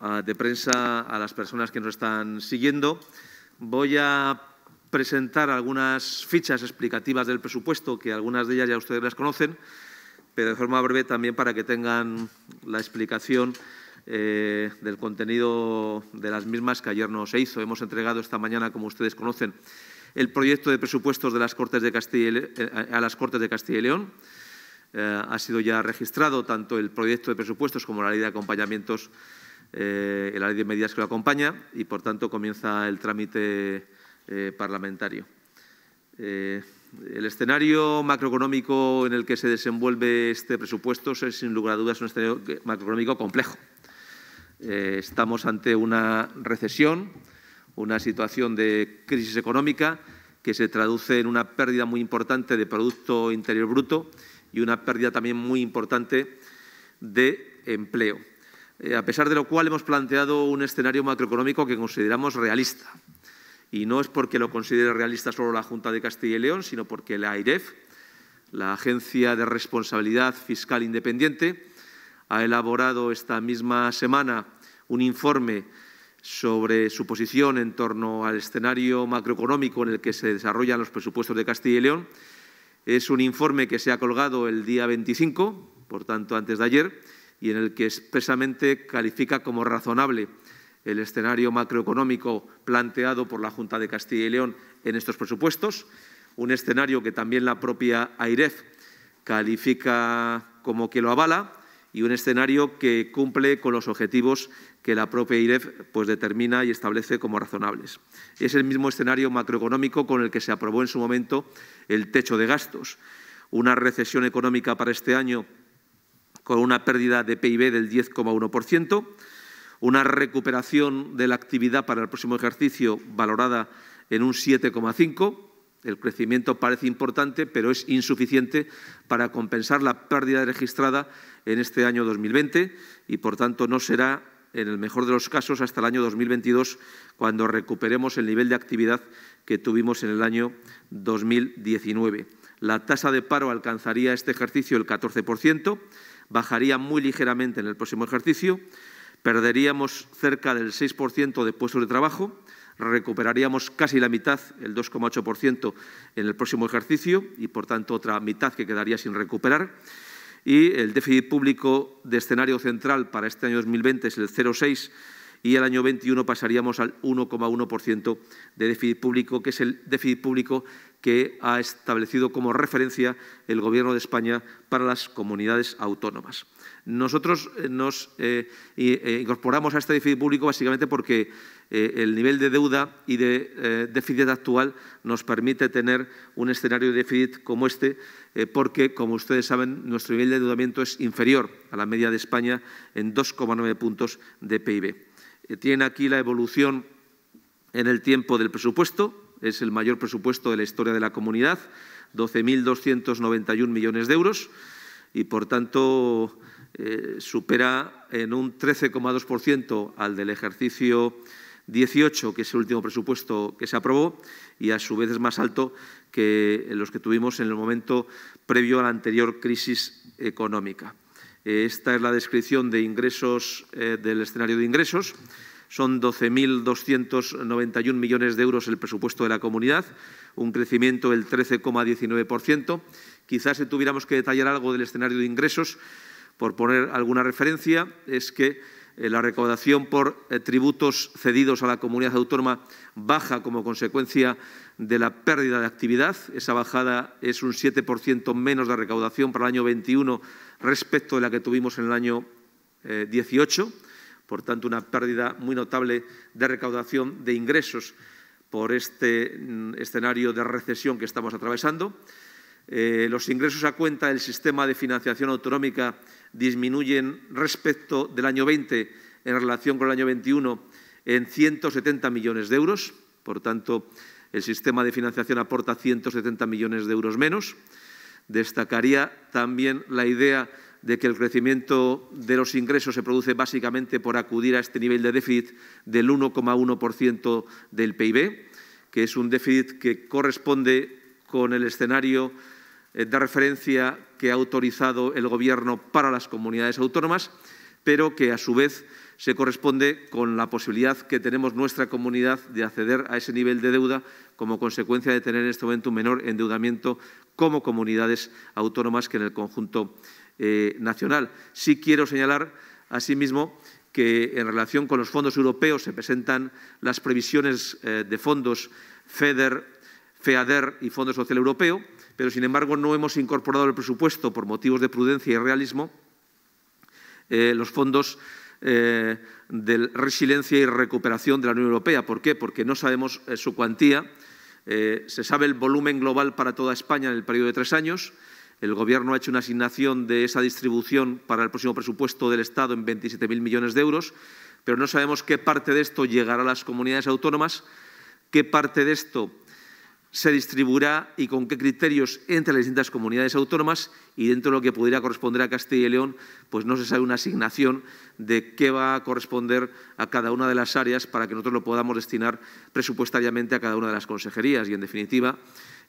Ah, de prensa a las personas que nos están siguiendo. Voy a presentar algunas fichas explicativas del presupuesto, que algunas de ellas ya ustedes las conocen, pero de forma breve también para que tengan la explicación eh, del contenido de las mismas que ayer no se hizo. Hemos entregado esta mañana, como ustedes conocen, el proyecto de presupuestos de las eh, a las Cortes de Castilla y León eh, ha sido ya registrado tanto el proyecto de presupuestos como la ley de acompañamientos, eh, la ley de medidas que lo acompaña y, por tanto, comienza el trámite eh, parlamentario. el escenario macroeconómico en el que se desenvuelve este presupuesto es, sin lugar a dudas, un escenario macroeconómico complejo. estamos ante una recesión, una situación de crisis económica que se traduce en una pérdida muy importante de Producto Interior Bruto y una pérdida también muy importante de empleo. Eh, a pesar de lo cual hemos planteado un escenario macroeconómico que consideramos realista. Y no es porque lo considere realista solo la Junta de Castilla y León, sino porque la AIREF, la Agencia de Responsabilidad Fiscal Independiente, ha elaborado esta misma semana un informe sobre su posición en torno al escenario macroeconómico en el que se desarrollan los presupuestos de Castilla y León es un informe que se ha colgado el día 25, por tanto antes de ayer, y en el que expresamente califica como razonable el escenario macroeconómico planteado por la Junta de Castilla y León en estos presupuestos, un escenario que también la propia AIREF califica como que lo avala y un escenario que cumple con los objetivos que la propia IREF pues, determina y establece como razonables. Es el mismo escenario macroeconómico con el que se aprobó en su momento el techo de gastos. Una recesión económica para este año con una pérdida de PIB del 10,1%, una recuperación de la actividad para el próximo ejercicio valorada en un 7,5%, el crecimiento parece importante, pero es insuficiente para compensar la pérdida registrada en este año 2020 y, por tanto, no será, en el mejor de los casos, hasta el año 2022 cuando recuperemos el nivel de actividad que tuvimos en el año 2019. La tasa de paro alcanzaría este ejercicio el 14%, bajaría muy ligeramente en el próximo ejercicio, perderíamos cerca del 6% de puestos de trabajo, recuperaríamos casi la mitad, el 2,8%, en el próximo ejercicio y, por tanto, otra mitad que quedaría sin recuperar. Y el déficit público de escenario central para este año 2020 es el 0,6% y el año 21 pasaríamos al 1,1% de déficit público, que es el déficit público que ha establecido como referencia el Gobierno de España para las comunidades autónomas. Nosotros eh, nos eh, eh, incorporamos a este déficit público básicamente porque eh, el nivel de deuda y de eh, déficit actual nos permite tener un escenario de déficit como este, eh, porque, como ustedes saben, nuestro nivel de endeudamiento es inferior a la media de España en 2,9 puntos de PIB. tienen aquí la evolución en el tiempo del presupuesto, es el mayor presupuesto de la historia de la comunidad, 12.291 millones de euros y, por tanto, supera en un 13,2% al del ejercicio 18, que es el último presupuesto que se aprobó, y a su vez es más alto que los que tuvimos en el momento previo a la anterior crisis económica. Esta es la descripción de ingresos eh, del escenario de ingresos. Son 12.291 millones de euros el presupuesto de la comunidad, un crecimiento del 13,19%. Quizás si tuviéramos que detallar algo del escenario de ingresos, por poner alguna referencia, es que eh, la recaudación por eh, tributos cedidos a la comunidad autónoma baja como consecuencia de la pérdida de actividad. Esa bajada es un 7% menos de recaudación para el año 21 respecto de la que tuvimos en el año 18. Eh, por tanto, una pérdida muy notable de recaudación de ingresos por este mm, escenario de recesión que estamos atravesando. los ingresos a cuenta del sistema de financiación autonómica disminuyen respecto del año 20 en relación con el año 21 en 170 millones de euros. Por tanto, el sistema de financiación aporta 170 millones de euros menos. Destacaría también la idea de que el crecimiento de los ingresos se produce básicamente por acudir a este nivel de déficit del 1,1% del PIB, que es un déficit que corresponde con el escenario eh, de referencia que ha autorizado el Gobierno para las comunidades autónomas, pero que a su vez se corresponde con la posibilidad que tenemos nuestra comunidad de acceder a ese nivel de deuda como consecuencia de tener en este momento un menor endeudamiento como comunidades autónomas que en el conjunto eh, nacional. Sí quiero señalar, asimismo, que en relación con los fondos europeos se presentan las previsiones eh, de fondos FEDER, FEADER y Fondo Social Europeo, pero sin embargo no hemos incorporado el presupuesto, por motivos de prudencia y realismo, eh, los fondos eh, de resiliencia y recuperación de la Unión Europea. ¿Por qué? Porque no sabemos eh, su cuantía. se sabe el volumen global para toda España en el periodo de tres años. El Gobierno ha hecho una asignación de esa distribución para el próximo presupuesto del Estado en 27.000 millones de euros, pero no sabemos qué parte de esto llegará a las comunidades autónomas, qué parte de esto se distribuirá y con qué criterios entre las distintas comunidades autónomas y dentro de lo que pudiera corresponder a Castilla y León, pues no se sabe una asignación de qué va a corresponder a cada una de las áreas para que nosotros lo podamos destinar presupuestariamente a cada una de las consejerías. Y, en definitiva,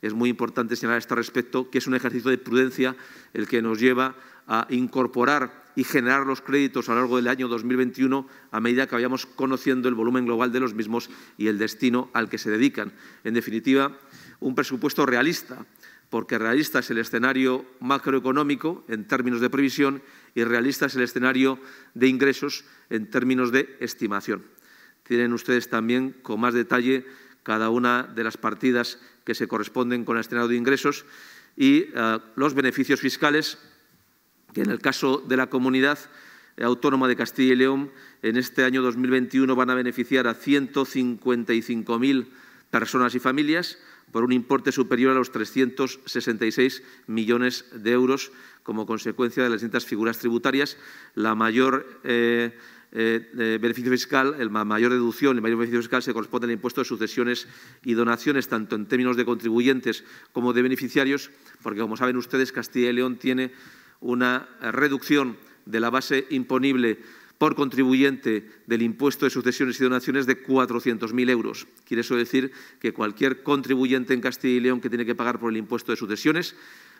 es muy importante señalar a este respecto que es un ejercicio de prudencia el que nos lleva a incorporar y generar los créditos a lo largo del año 2021 a medida que vayamos conociendo el volumen global de los mismos y el destino al que se dedican. En definitiva, un presupuesto realista, porque realista es el escenario macroeconómico en términos de previsión y realista es el escenario de ingresos en términos de estimación. Tienen ustedes también con más detalle cada una de las partidas que se corresponden con el escenario de ingresos y eh, los beneficios fiscales, que en el caso de la comunidad eh, autónoma de Castilla y León, en este año 2021 van a beneficiar a 155.000 personas y familias, por un importe superior a los 366 millones de euros como consecuencia de las distintas figuras tributarias. La mayor eh, eh, beneficio fiscal, la mayor deducción, el mayor beneficio fiscal se corresponde al impuesto de sucesiones y donaciones, tanto en términos de contribuyentes como de beneficiarios, porque como saben ustedes, Castilla y León tiene una reducción de la base imponible por contribuyente del impuesto de sucesiones y donaciones de 400.000 euros. Quiere eso decir que cualquier contribuyente en Castilla y León que tiene que pagar por el impuesto de sucesiones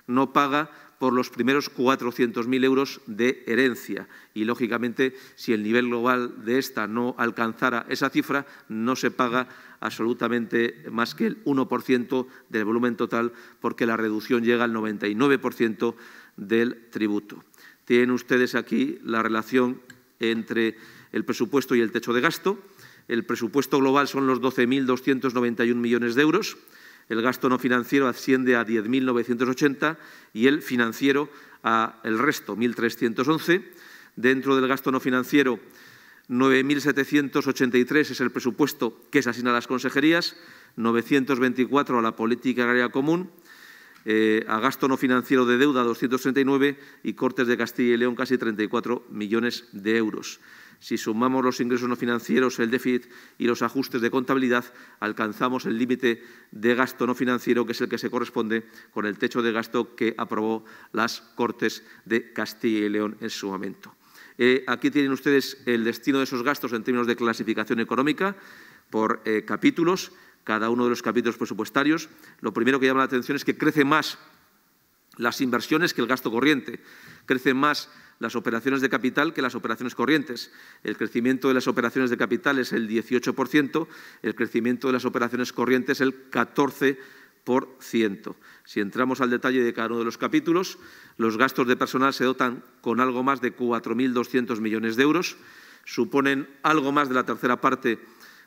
no paga por los primeros 400.000 euros de herencia. Y, lógicamente, si el nivel global de esta no alcanzara esa cifra, no se paga absolutamente más que el 1% del volumen total, porque la reducción llega al 99% del tributo. Tienen ustedes aquí la relación entre el presupuesto y el techo de gasto. El presupuesto global son los 12.291 millones de euros. El gasto no financiero asciende a 10.980 y el financiero a el resto, 1.311. Dentro del gasto no financiero, 9.783 es el presupuesto que se asigna a las consejerías, 924 a la política agraria común, eh, a gasto no financiero de deuda 239 y cortes de Castilla y León casi 34 millones de euros. Si sumamos los ingresos no financieros, el déficit y los ajustes de contabilidad, alcanzamos el límite de gasto no financiero, que es el que se corresponde con el techo de gasto que aprobó las Cortes de Castilla y León en su momento. Eh, aquí tienen ustedes el destino de esos gastos en términos de clasificación económica por eh, capítulos cada uno de los capítulos presupuestarios, lo primero que llama la atención es que crecen más las inversiones que el gasto corriente, crecen más las operaciones de capital que las operaciones corrientes. El crecimiento de las operaciones de capital es el 18%, el crecimiento de las operaciones corrientes el 14%. Si entramos al detalle de cada uno de los capítulos, los gastos de personal se dotan con algo más de 4.200 millones de euros, suponen algo más de la tercera parte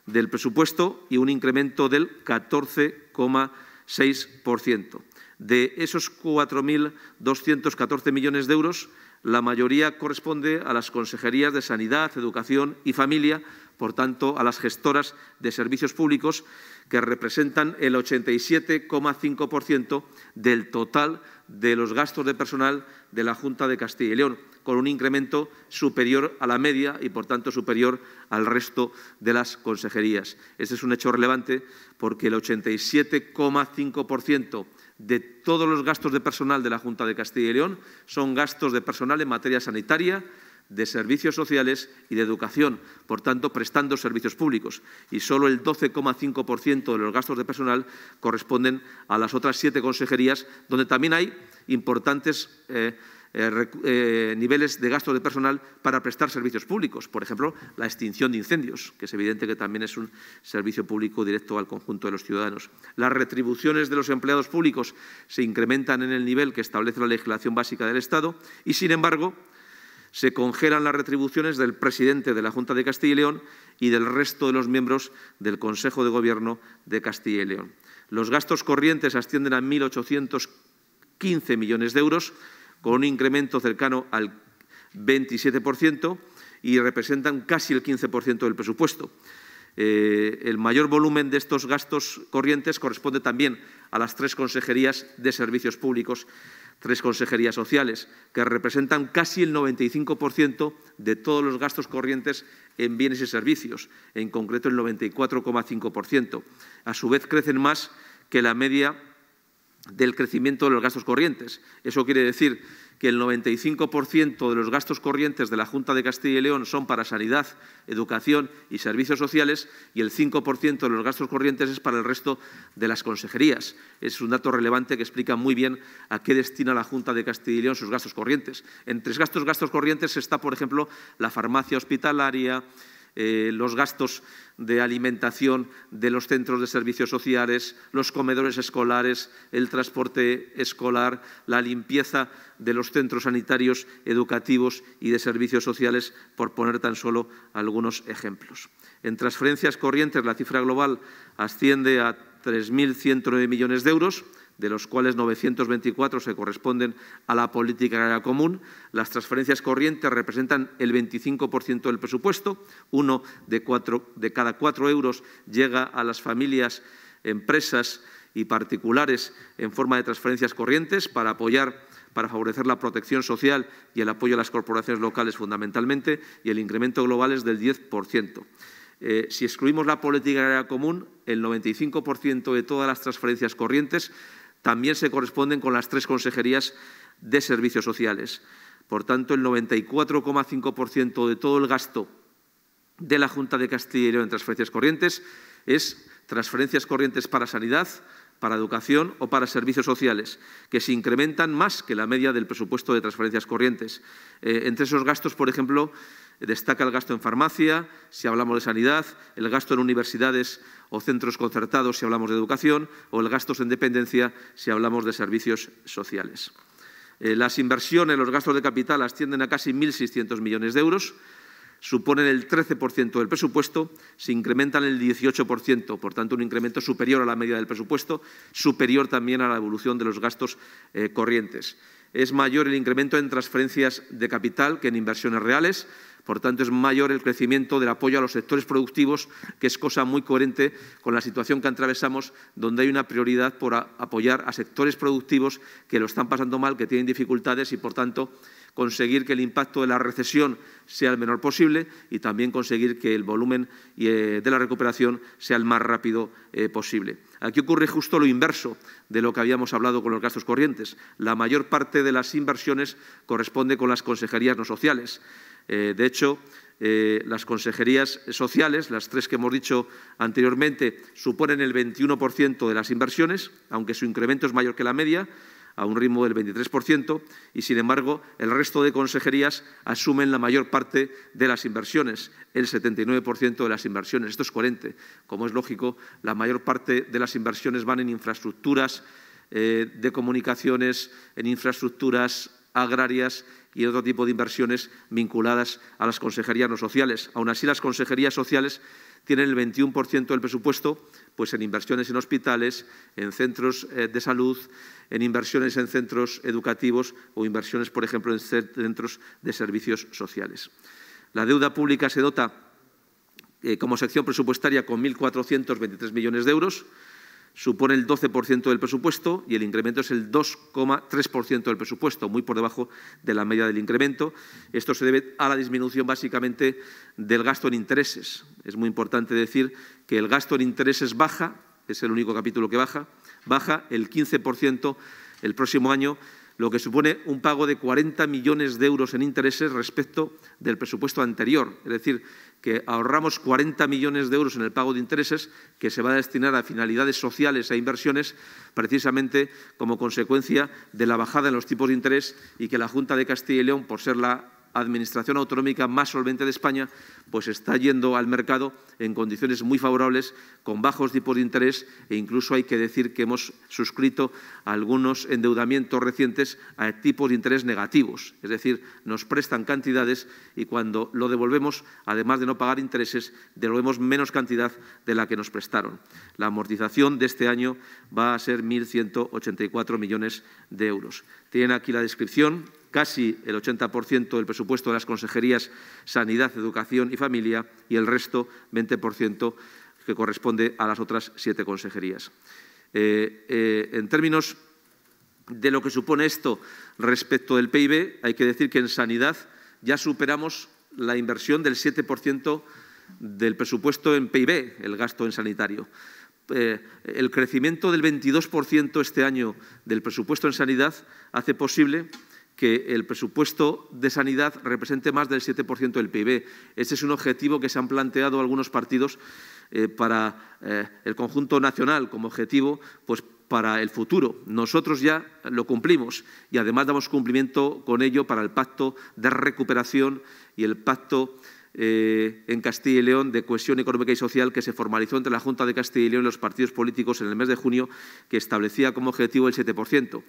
del presupuesto y un incremento del 14,6%. De esos 4.214 millones de euros, la mayoría corresponde a las consejerías de Sanidad, Educación y Familia, por tanto, a las gestoras de servicios públicos, que representan el 87,5% del total de los gastos de personal de la Junta de Castilla y León, con un incremento superior a la media y, por tanto, superior al resto de las consejerías. Este es un hecho relevante porque el 87,5% de todos los gastos de personal de la Junta de Castilla y León son gastos de personal en materia sanitaria, de servicios sociales y de educación, por tanto, prestando servicios públicos, y solo el 12,5% de los gastos de personal corresponden a las otras siete consejerías, donde también hay importantes eh, eh, eh, niveles de gastos de personal para prestar servicios públicos, por ejemplo, la extinción de incendios, que es evidente que también es un servicio público directo al conjunto de los ciudadanos. Las retribuciones de los empleados públicos se incrementan en el nivel que establece la legislación básica del Estado y, sin embargo, se congelan las retribuciones del presidente de la Junta de Castilla y León y del resto de los miembros del Consejo de Gobierno de Castilla y León. Los gastos corrientes ascienden a 1.815 millones de euros, con un incremento cercano al 27% y representan casi el 15% del presupuesto. Eh, el mayor volumen de estos gastos corrientes corresponde también a las tres consejerías de servicios públicos tres consejerías sociales, que representan casi el 95% de todos los gastos corrientes en bienes y servicios, en concreto el 94,5%. A su vez, crecen más que la media del crecimiento de los gastos corrientes. Eso quiere decir que el 95% de los gastos corrientes de la Junta de Castilla y León son para sanidad, educación y servicios sociales y el 5% de los gastos corrientes es para el resto de las consejerías. Es un dato relevante que explica muy bien a qué destina la Junta de Castilla y León sus gastos corrientes. Entre gastos gastos corrientes está, por ejemplo, la farmacia hospitalaria, eh, los gastos de alimentación de los centros de servicios sociales, los comedores escolares, el transporte escolar, la limpieza de los centros sanitarios, educativos y de servicios sociales, por poner tan solo algunos ejemplos. En transferencias corrientes la cifra global asciende a 3.109 millones de euros, de los cuales 924 se corresponden a la política agraria común. Las transferencias corrientes representan el 25% del presupuesto. Uno de, cada cuatro euros llega a las familias, empresas y particulares en forma de transferencias corrientes para apoyar para favorecer la protección social y el apoyo a las corporaciones locales fundamentalmente, y el incremento global es del 10%. Eh, si excluimos la política agraria común, el 95% de todas las transferencias corrientes también se corresponden con las tres consejerías de servicios sociales. Por tanto, el 94,5% de todo el gasto de la Junta de Castilla y León en transferencias corrientes es transferencias corrientes para sanidad, para educación o para servicios sociales, que se incrementan más que la media del presupuesto de transferencias corrientes. Eh, entre esos gastos, por ejemplo, Destaca el gasto en farmacia, si hablamos de sanidad, el gasto en universidades o centros concertados, si hablamos de educación, o el gasto en dependencia, si hablamos de servicios sociales. Eh, las inversiones, los gastos de capital ascienden a casi 1.600 millones de euros, suponen el 13% del presupuesto, se incrementan el 18%, por tanto un incremento superior a la media del presupuesto, superior también a la evolución de los gastos eh, corrientes. Es mayor el incremento en transferencias de capital que en inversiones reales, por tanto, es mayor el crecimiento del apoyo a los sectores productivos, que es cosa muy coherente con la situación que atravesamos, donde hay una prioridad por apoyar a sectores productivos que lo están pasando mal, que tienen dificultades y, por tanto, conseguir que el impacto de la recesión sea el menor posible y también conseguir que el volumen eh, de la recuperación sea el más rápido eh, posible. Aquí ocurre justo lo inverso de lo que habíamos hablado con los gastos corrientes. La mayor parte de las inversiones corresponde con las consejerías no sociales. Eh, de hecho, eh, las consejerías sociales, las tres que hemos dicho anteriormente, suponen el 21% de las inversiones, aunque su incremento es mayor que la media, a un ritmo del 23%, y sin embargo el resto de consejerías asumen la mayor parte de las inversiones, el 79% de las inversiones. Esto es coherente. Como es lógico, la mayor parte de las inversiones van en infraestructuras eh, de comunicaciones, en infraestructuras agrarias y otro tipo de inversiones vinculadas a las consejerías no sociales. Aún así, las consejerías sociales tienen el 21% del presupuesto pues en inversiones en hospitales, en centros eh, de salud, en inversiones en centros educativos o inversiones, por ejemplo, en centros de servicios sociales. La deuda pública se dota eh, como sección presupuestaria con 1.423 millones de euros, supone el 12% del presupuesto y el incremento es el 2,3% del presupuesto, muy por debajo de la media del incremento. Esto se debe a la disminución básicamente del gasto en intereses. Es muy importante decir que el gasto en intereses baja, es el único capítulo que baja, baja el 15% el próximo año lo que supone un pago de 40 millones de euros en intereses respecto del presupuesto anterior. Es decir, que ahorramos 40 millones de euros en el pago de intereses que se va a destinar a finalidades sociales e inversiones precisamente como consecuencia de la bajada en los tipos de interés y que la Junta de Castilla y León, por ser la administración autonómica más solvente de España, pues está yendo al mercado en condiciones muy favorables, con bajos tipos de interés e incluso hay que decir que hemos suscrito algunos endeudamientos recientes a tipos de interés negativos. Es decir, nos prestan cantidades y cuando lo devolvemos, además de no pagar intereses, devolvemos menos cantidad de la que nos prestaron. La amortización de este año va a ser 1.184 millones de euros. Tienen aquí la descripción casi el 80% del presupuesto de las consejerías Sanidad, Educación y Familia y el resto, 20%, que corresponde a las otras siete consejerías. Eh, eh, en términos de lo que supone esto respecto del PIB, hay que decir que en sanidad ya superamos la inversión del 7% del presupuesto en PIB, el gasto en sanitario. Eh, el crecimiento del 22% este año del presupuesto en sanidad hace posible que el presupuesto de sanidad represente más del 7% del PIB. Ese es un objetivo que se han planteado algunos partidos eh, para eh, el conjunto nacional como objetivo pues, para el futuro. Nosotros ya lo cumplimos y además damos cumplimiento con ello para el pacto de recuperación y el pacto eh, en Castilla y León de cohesión económica y social que se formalizó entre la Junta de Castilla y León y los partidos políticos en el mes de junio, que establecía como objetivo el 7%.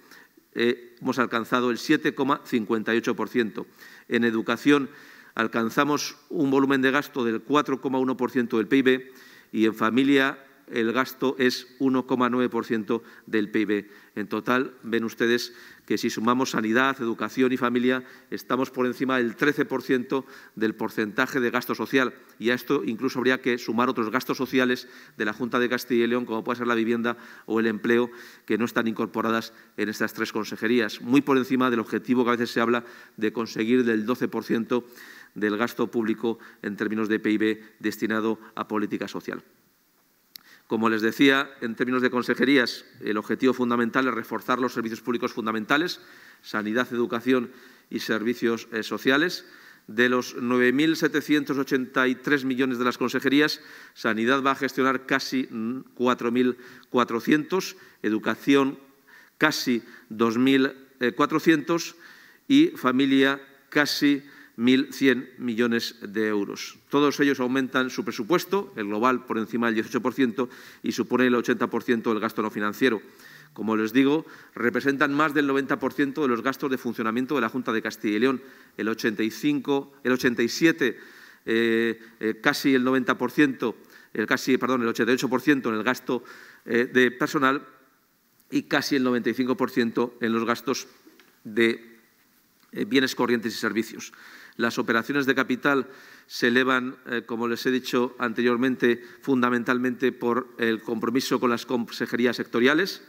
Eh, hemos alcanzado el 7,58%. En educación alcanzamos un volumen de gasto del 4,1% del PIB y en familia el gasto es 1,9% del PIB. En total, ven ustedes que si sumamos sanidad, educación y familia, estamos por encima del 13% del porcentaje de gasto social. Y a esto incluso habría que sumar otros gastos sociales de la Junta de Castilla y León, como puede ser la vivienda o el empleo, que no están incorporadas en estas tres consejerías. Muy por encima del objetivo que a veces se habla de conseguir del 12% del gasto público en términos de PIB destinado a política social. Como les decía, en términos de consejerías, el objetivo fundamental es reforzar los servicios públicos fundamentales, sanidad, educación y servicios eh, sociales. De los 9.783 millones de las consejerías, Sanidad va a gestionar casi 4.400, mm, Educación casi 2.400 eh, y Familia casi 1.100 millones de euros. Todos ellos aumentan su presupuesto, el global por encima del 18%, y supone el 80% del gasto no financiero. Como les digo, representan más del 90% de los gastos de funcionamiento de la Junta de Castilla y León, el 85, el 87, eh, eh, casi el 90%, el casi, perdón, el 88% en el gasto eh, de personal y casi el 95% en los gastos de bienes corrientes y servicios. Las operaciones de capital se elevan, eh, como les he dicho anteriormente, fundamentalmente por el compromiso con las consejerías sectoriales,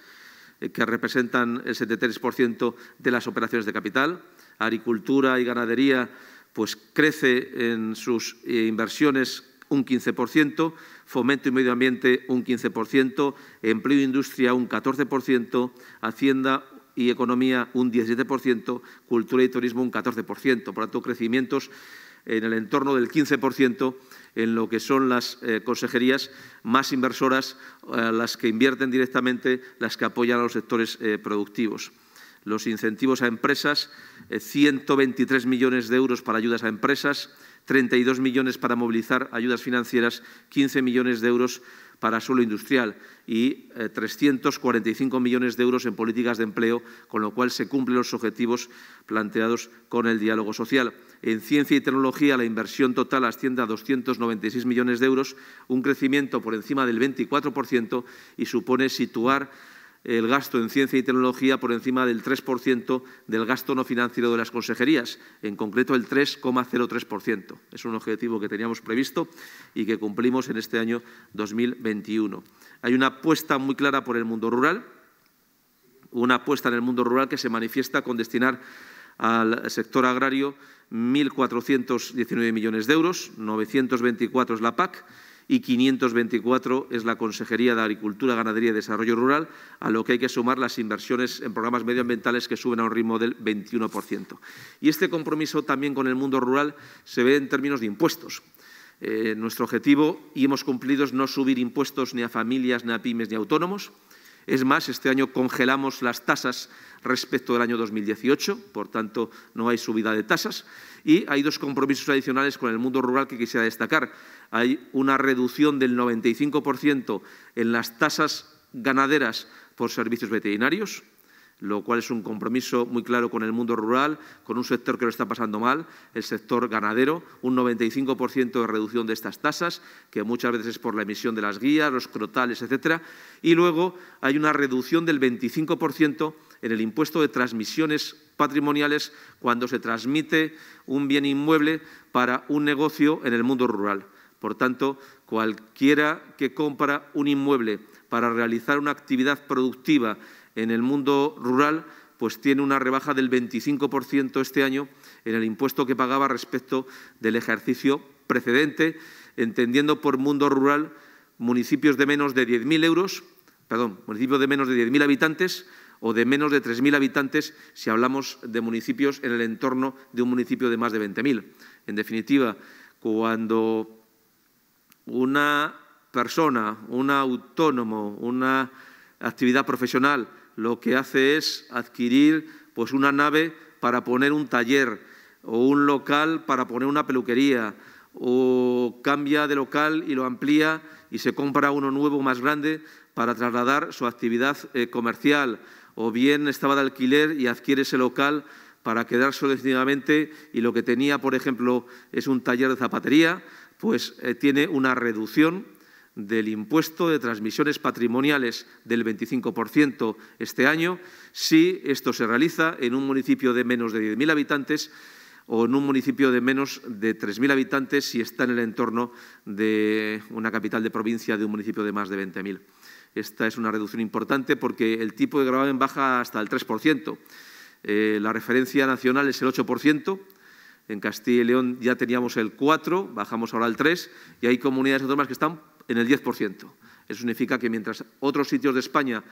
eh, que representan el 73% de las operaciones de capital. Agricultura y ganadería pues, crece en sus eh, inversiones un 15%, fomento y medio ambiente un 15%, empleo e industria un 14%, hacienda y economía un 17%, cultura y turismo un 14%. Por tanto, crecimientos en el entorno del 15% en lo que son las eh, consejerías más inversoras, eh, las que invierten directamente, las que apoyan a los sectores eh, productivos. Los incentivos a empresas, 123 millones de euros para ayudas a empresas, 32 millones para movilizar ayudas financieras, 15 millones de euros para suelo industrial y 345 eh, millones de euros en políticas de empleo, con lo cual se cumplen los objetivos planteados con el diálogo social. En ciencia y tecnología la inversión total asciende a 296 millones de euros, un crecimiento por encima del 24% y supone situar el gasto en ciencia y tecnología por encima del 3% del gasto no financiero de las consejerías, en concreto el 3,03%. Es un objetivo que teníamos previsto y que cumplimos en este año 2021. Hay una apuesta muy clara por el mundo rural, una apuesta en el mundo rural que se manifiesta con destinar al sector agrario 1.419 millones de euros, 924 es la PAC, y 524 es la Consejería de Agricultura, Ganadería y Desarrollo Rural, a lo que hay que sumar las inversiones en programas medioambientales que suben a un ritmo del 21%. Y este compromiso también con el mundo rural se ve en términos de impuestos. Eh, nuestro objetivo, y hemos cumplido, es no subir impuestos ni a familias, ni a pymes, ni a autónomos. Es más, este año congelamos las tasas respecto del año 2018, por tanto, no hay subida de tasas. Y hay dos compromisos adicionales con el mundo rural que quisiera destacar. Hay una reducción del 95% en las tasas ganaderas por servicios veterinarios, lo cual es un compromiso muy claro con el mundo rural, con un sector que lo está pasando mal, el sector ganadero, un 95% de reducción de estas tasas, que muchas veces es por la emisión de las guías, los crotales, etcétera, y luego hay una reducción del 25% en el impuesto de transmisiones patrimoniales cuando se transmite un bien inmueble para un negocio en el mundo rural. Por tanto, cualquiera que compra un inmueble para realizar una actividad productiva en el mundo rural pues tiene una rebaja del 25% este año en el impuesto que pagaba respecto del ejercicio precedente, entendiendo por mundo rural municipios de menos de 10.000 euros, perdón, municipios de menos de 10.000 habitantes o de menos de 3.000 habitantes si hablamos de municipios en el entorno de un municipio de más de 20.000. En definitiva, cuando una persona, un autónomo, una actividad profesional lo que hace es adquirir pues, una nave para poner un taller o un local para poner una peluquería o cambia de local y lo amplía y se compra uno nuevo más grande para trasladar su actividad eh, comercial o bien estaba de alquiler y adquiere ese local para quedarse definitivamente y lo que tenía, por ejemplo, es un taller de zapatería, pues eh, tiene una reducción del impuesto de transmisiones patrimoniales del 25% este año si esto se realiza en un municipio de menos de 10.000 habitantes o en un municipio de menos de 3.000 habitantes si está en el entorno de una capital de provincia de un municipio de más de 20.000. Esta es una reducción importante porque el tipo de gravamen baja hasta el 3%. Eh, la referencia nacional es el 8%. En Castilla y León ya teníamos el 4, bajamos ahora al 3 y hay comunidades autónomas que están en el 10%. Eso significa que mientras otros sitios de España,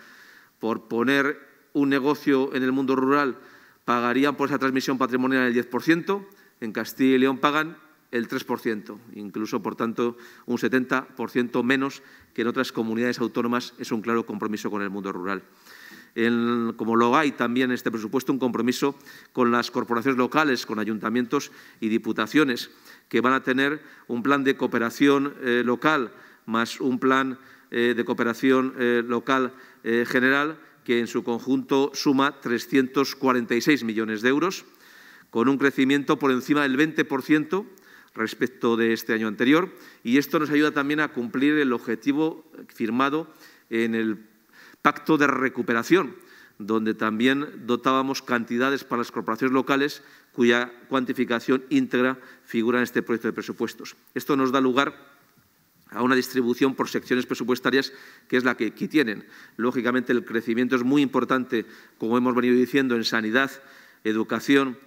por poner un negocio en el mundo rural, pagarían por esa transmisión patrimonial el 10%, en Castilla y León pagan el 3%, incluso, por tanto, un 70% menos que en otras comunidades autónomas es un claro compromiso con el mundo rural. como lo hay también en este presupuesto, un compromiso con las corporaciones locales, con ayuntamientos y diputaciones, que van a tener un plan de cooperación eh, local más un plan eh, de cooperación eh, local eh, general que en su conjunto suma 346 millones de euros, con un crecimiento por encima del 20% respecto de este año anterior. Y esto nos ayuda también a cumplir el objetivo firmado en el Pacto de Recuperación, donde también dotábamos cantidades para las corporaciones locales cuya cuantificación íntegra figura en este proyecto de presupuestos. Esto nos da lugar a una distribución por secciones presupuestarias que es la que, aquí tienen. Lógicamente, el crecimiento es muy importante, como hemos venido diciendo, en sanidad, educación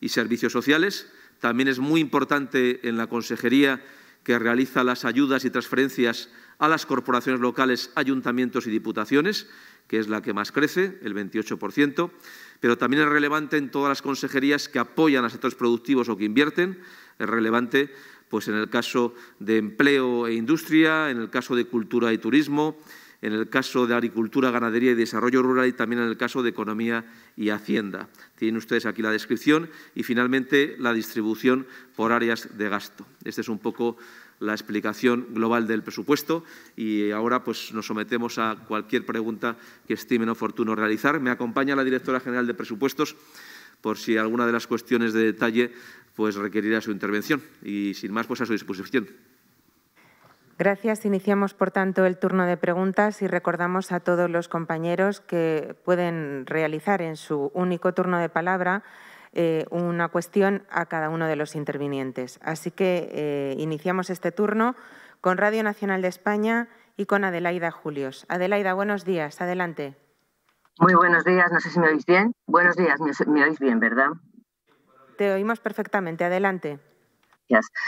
y servicios sociales. También es muy importante en la consejería que realiza las ayudas y transferencias a las corporaciones locales, ayuntamientos y diputaciones, que es la que más crece, el 28%, pero también es relevante en todas las consejerías que apoyan a sectores productivos o que invierten, es relevante pues en el caso de empleo e industria, en el caso de cultura y turismo, en el caso de agricultura, ganadería y desarrollo rural y también en el caso de economía y hacienda. Tienen ustedes aquí la descripción y finalmente la distribución por áreas de gasto. Esta es un poco la explicación global del presupuesto y ahora pues nos sometemos a cualquier pregunta que estimen oportuno realizar. Me acompaña la directora general de presupuestos por si alguna de las cuestiones de detalle pues requerirá su intervención. Y sin más, pues a su disposición. Gracias. Iniciamos, por tanto, el turno de preguntas y recordamos a todos los compañeros que pueden realizar en su único turno de palabra eh, una cuestión a cada uno de los intervinientes. Así que eh, iniciamos este turno con Radio Nacional de España y con Adelaida Julios. Adelaida, buenos días. Adelante. Muy buenos días. No sé si me oís bien. Buenos días. me oís bien, ¿verdad? Te oímos perfectamente. Adelante.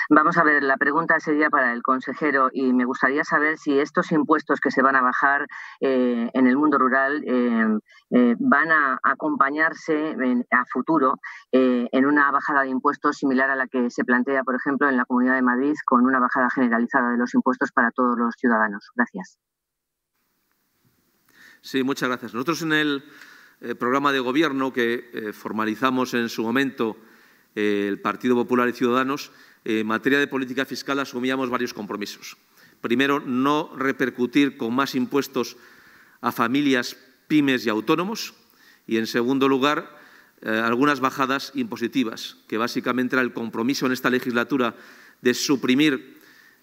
Vamos a ver, la pregunta sería para el consejero y me gustaría saber si estos impuestos que se van a bajar eh, en el mundo rural eh, eh, van a acompañarse a futuro en una bajada de impuestos similar a la que se plantea, por ejemplo, en la Comunidad de Madrid con una bajada generalizada de los impuestos para todos los ciudadanos. Gracias. Sí, muchas gracias. Nosotros en el programa de gobierno que formalizamos en su momento el Partido Popular y Ciudadanos, en materia de política fiscal asumíamos varios compromisos. Primero, no repercutir con más impuestos a familias, pymes y autónomos. Y, en segundo lugar, eh, algunas bajadas impositivas, que básicamente era el compromiso en esta legislatura de suprimir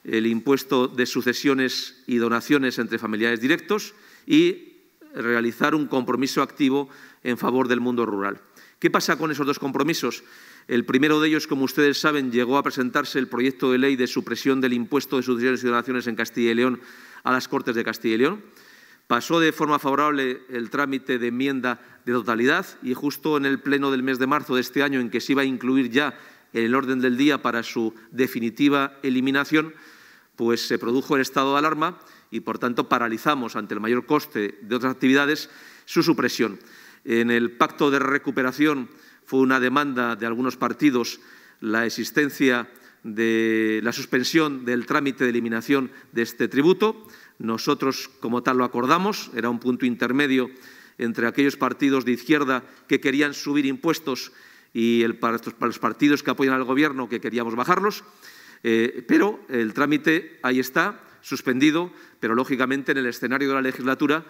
el impuesto de sucesiones y donaciones entre familiares directos y realizar un compromiso activo en favor del mundo rural. ¿Qué pasa con esos dos compromisos? El primero de ellos, como ustedes saben, llegó a presentarse el proyecto de ley de supresión del impuesto de sucesiones y donaciones en Castilla y León a las Cortes de Castilla y León. Pasó de forma favorable el trámite de enmienda de totalidad y justo en el pleno del mes de marzo de este año, en que se iba a incluir ya en el orden del día para su definitiva eliminación, pues se produjo el estado de alarma y, por tanto, paralizamos ante el mayor coste de otras actividades su supresión. En el pacto de recuperación fue una demanda de algunos partidos la existencia de la suspensión del trámite de eliminación de este tributo. Nosotros, como tal, lo acordamos, era un punto intermedio entre aquellos partidos de izquierda que querían subir impuestos y para, los partidos que apoyan al Gobierno que queríamos bajarlos. Eh, pero el trámite ahí está, suspendido, pero lógicamente en el escenario de la legislatura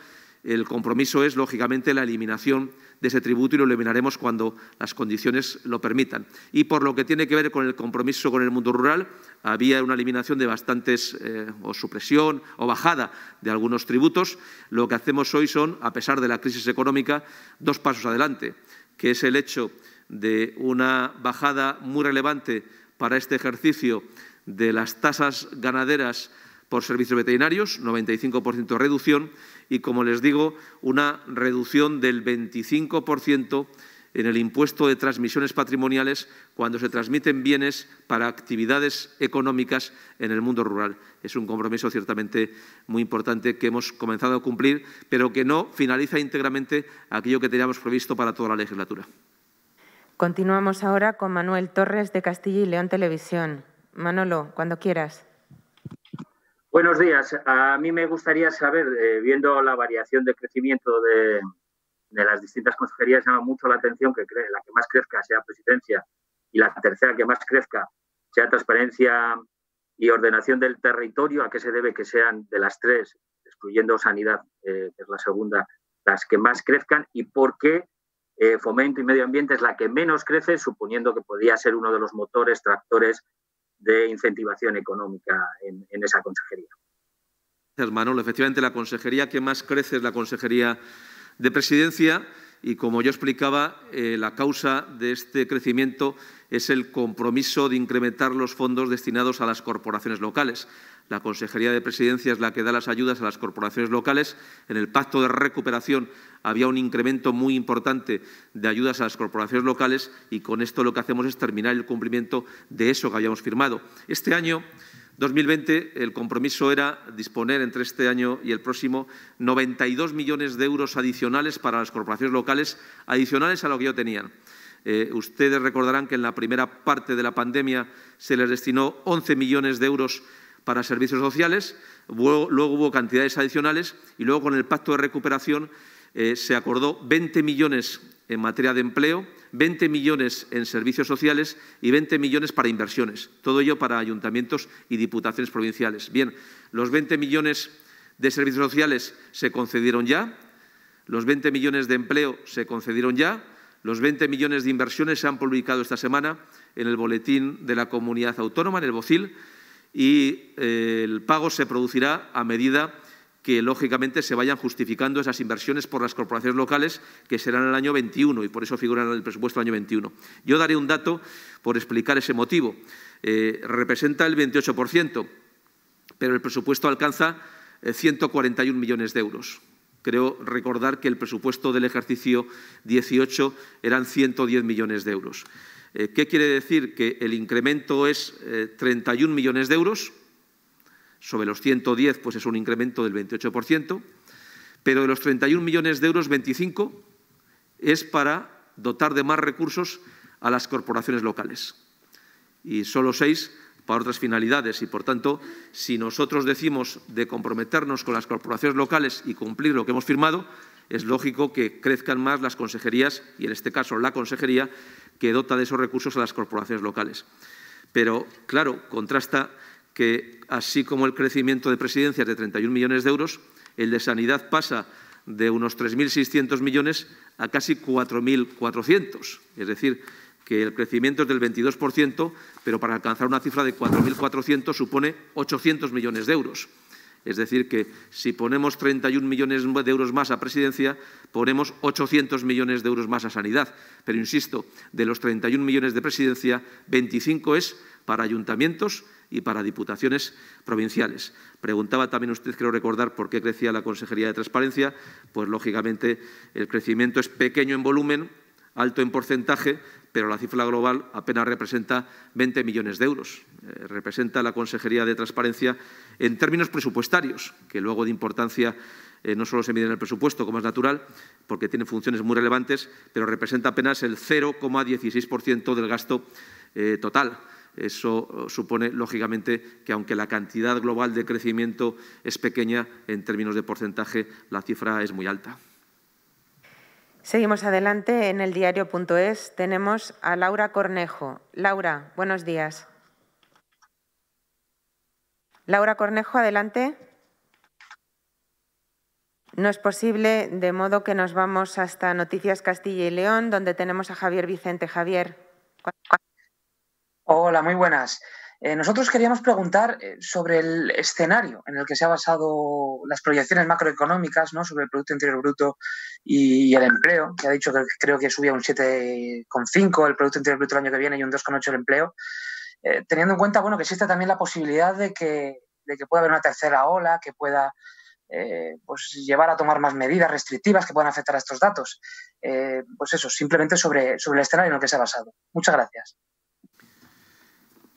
el compromiso es, lógicamente, la eliminación de ese tributo y lo eliminaremos cuando las condiciones lo permitan. Y por lo que tiene que ver con el compromiso con el mundo rural, había una eliminación de bastantes, eh, o supresión o bajada de algunos tributos. Lo que hacemos hoy son, a pesar de la crisis económica, dos pasos adelante, que es el hecho de una bajada muy relevante para este ejercicio de las tasas ganaderas por servicios veterinarios, 95% de reducción, y, como les digo, una reducción del 25% en el impuesto de transmisiones patrimoniales cuando se transmiten bienes para actividades económicas en el mundo rural. Es un compromiso ciertamente muy importante que hemos comenzado a cumplir, pero que no finaliza íntegramente aquello que teníamos previsto para toda la legislatura. Continuamos ahora con Manuel Torres de Castilla y León Televisión. Manolo, cuando quieras. Buenos días. A mí me gustaría saber, eh, viendo la variación de crecimiento de, las distintas consejerías, llama mucho la atención que la que más crezca sea presidencia y la tercera que más crezca sea transparencia y ordenación del territorio. ¿A qué se debe que sean de las tres, excluyendo sanidad, eh, que es la segunda, las que más crezcan? ¿Y por qué eh, fomento y medio ambiente es la que menos crece, suponiendo que podría ser uno de los motores, tractores de incentivación económica en, esa consejería. Gracias, Manolo. Efectivamente, la consejería que más crece es la consejería de presidencia y, como yo explicaba, eh, la causa de este crecimiento es el compromiso de incrementar los fondos destinados a las corporaciones locales. La Consejería de Presidencia es la que da las ayudas a las corporaciones locales. En el pacto de recuperación había un incremento muy importante de ayudas a las corporaciones locales y con esto lo que hacemos es terminar el cumplimiento de eso que habíamos firmado. Este año 2020 el compromiso era disponer entre este año y el próximo 92 millones de euros adicionales para las corporaciones locales, adicionales a lo que ya tenían. Eh, ustedes recordarán que en la primera parte de la pandemia se les destinó 11 millones de euros para servicios sociales, luego, hubo cantidades adicionales y luego con el pacto de recuperación eh, se acordó 20 millones en materia de empleo, 20 millones en servicios sociales y 20 millones para inversiones. Todo ello para ayuntamientos y diputaciones provinciales. Bien, los 20 millones de servicios sociales se concedieron ya, los 20 millones de empleo se concedieron ya, los 20 millones de inversiones se han publicado esta semana en el boletín de la comunidad autónoma, en el BOCIL, y eh, el pago se producirá a medida que, lógicamente, se vayan justificando esas inversiones por las corporaciones locales que serán en el año 21 y por eso figuran en el presupuesto del año 21. Yo daré un dato por explicar ese motivo. Eh, representa el 28%, pero el presupuesto alcanza 141 eh, millones de euros. Creo recordar que el presupuesto del ejercicio 18 eran 110 millones de euros. Eh, ¿Qué quiere decir? Que el incremento es 31 eh, millones de euros. Sobre los 110, pues es un incremento del 28%. Pero de los 31 millones de euros, 25 es para dotar de más recursos a las corporaciones locales. Y solo 6 para otras finalidades. Y, por tanto, si nosotros decimos de comprometernos con las corporaciones locales y cumplir lo que hemos firmado, es lógico que crezcan más las consejerías y, en este caso, la consejería que dota de esos recursos a las corporaciones locales. Pero, claro, contrasta que, así como el crecimiento de presidencias de 31 millones de euros, el de sanidad pasa de unos 3.600 millones a casi 4.400. Es decir, que el crecimiento es del 22%, pero para alcanzar una cifra de 4.400 supone 800 millones de euros. Es decir, que si ponemos 31 millones de euros más a presidencia, ponemos 800 millones de euros más a sanidad. Pero, insisto, de los 31 millones de presidencia, 25 es para ayuntamientos y para diputaciones provinciales. Preguntaba también usted, creo recordar, por qué crecía la Consejería de Transparencia. Pues, lógicamente, el crecimiento es pequeño en volumen, alto en porcentaje, pero la cifra global apenas representa 20 millones de euros. Eh, representa la Consejería de Transparencia en términos presupuestarios, que luego de importancia eh, no solo se mide en el presupuesto, como es natural, porque tiene funciones muy relevantes, pero representa apenas el 0,16% del gasto eh, total. Eso oh, supone, lógicamente, que aunque la cantidad global de crecimiento es pequeña, en términos de porcentaje la cifra es muy alta. Seguimos adelante en el diario.es. Tenemos a Laura Cornejo. Laura, buenos días. Laura Cornejo, adelante. No es posible, de modo que nos vamos hasta Noticias Castilla y León, donde tenemos a Javier Vicente. Javier. Hola, muy buenas. Eh, nosotros queríamos preguntar eh, sobre el escenario en el que se han basado las proyecciones macroeconómicas ¿no? sobre el Producto Interior Bruto y, el empleo, que ha dicho que creo que subía un 7,5 el Producto Interior Bruto el año que viene y un 2,8 el empleo, eh, teniendo en cuenta bueno, que existe también la posibilidad de que, pueda haber una tercera ola, que pueda pues, llevar a tomar más medidas restrictivas que puedan afectar a estos datos. pues eso, simplemente sobre, sobre el escenario en el que se ha basado. Muchas gracias.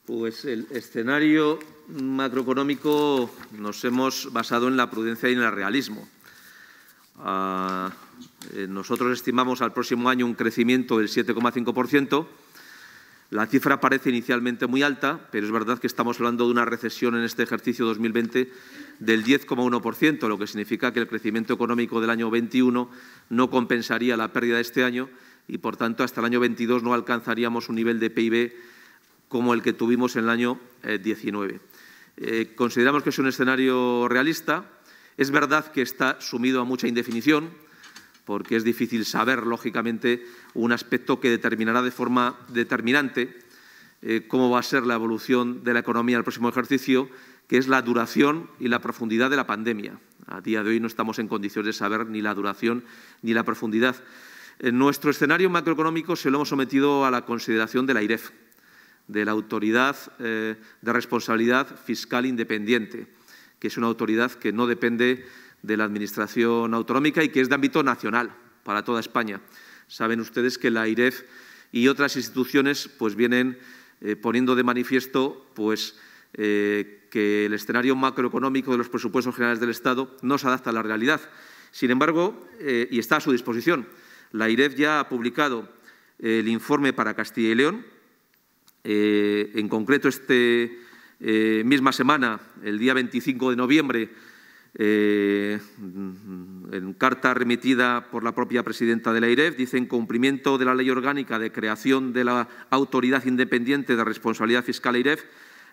Pues el escenario macroeconómico nos hemos basado en la prudencia y en el realismo. Ah, eh, nosotros estimamos al próximo año un crecimiento del 7,5%. La cifra parece inicialmente muy alta, pero es verdad que estamos hablando de una recesión en este ejercicio 2020 del 10,1%, lo que significa que el crecimiento económico del año 21 no compensaría la pérdida de este año y, por tanto, hasta el año 22 no alcanzaríamos un nivel de PIB como el que tuvimos en el año 19. Eh, eh, consideramos que es un escenario realista. Es verdad que está sumido a mucha indefinición, porque es difícil saber, lógicamente, un aspecto que determinará de forma determinante eh, cómo va a ser la evolución de la economía en el próximo ejercicio, que es la duración y la profundidad de la pandemia. A día de hoy no estamos en condiciones de saber ni la duración ni la profundidad. En nuestro escenario macroeconómico se lo hemos sometido a la consideración de la IREF, de la Autoridad eh, de Responsabilidad Fiscal Independiente, que es una autoridad que no depende de la Administración autonómica y que es de ámbito nacional para toda España. Saben ustedes que la IREF y otras instituciones pues, vienen eh, poniendo de manifiesto pues, eh, que el escenario macroeconómico de los presupuestos generales del Estado no se adapta a la realidad. Sin embargo, y está a su disposición, la IREF ya ha publicado el informe para Castilla y León, eh, en concreto, esta eh, misma semana, el día 25 de noviembre, eh, en carta remitida por la propia presidenta de la IREF, dice en cumplimiento de la ley orgánica de creación de la Autoridad Independiente de Responsabilidad Fiscal IREF,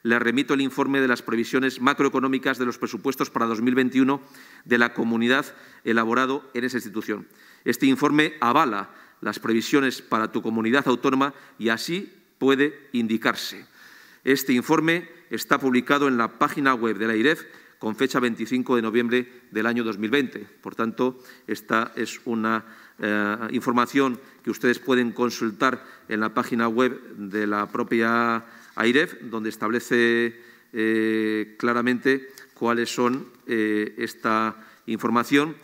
le remito el informe de las previsiones macroeconómicas de los presupuestos para 2021 de la comunidad elaborado en esa institución. Este informe avala las previsiones para tu comunidad autónoma y así puede indicarse. Este informe está publicado en la página web de la IREF con fecha 25 de noviembre del año 2020. Por tanto, esta es una eh, información que ustedes pueden consultar en la página web de la propia AIREF, donde establece eh, claramente cuáles son eh, esta información,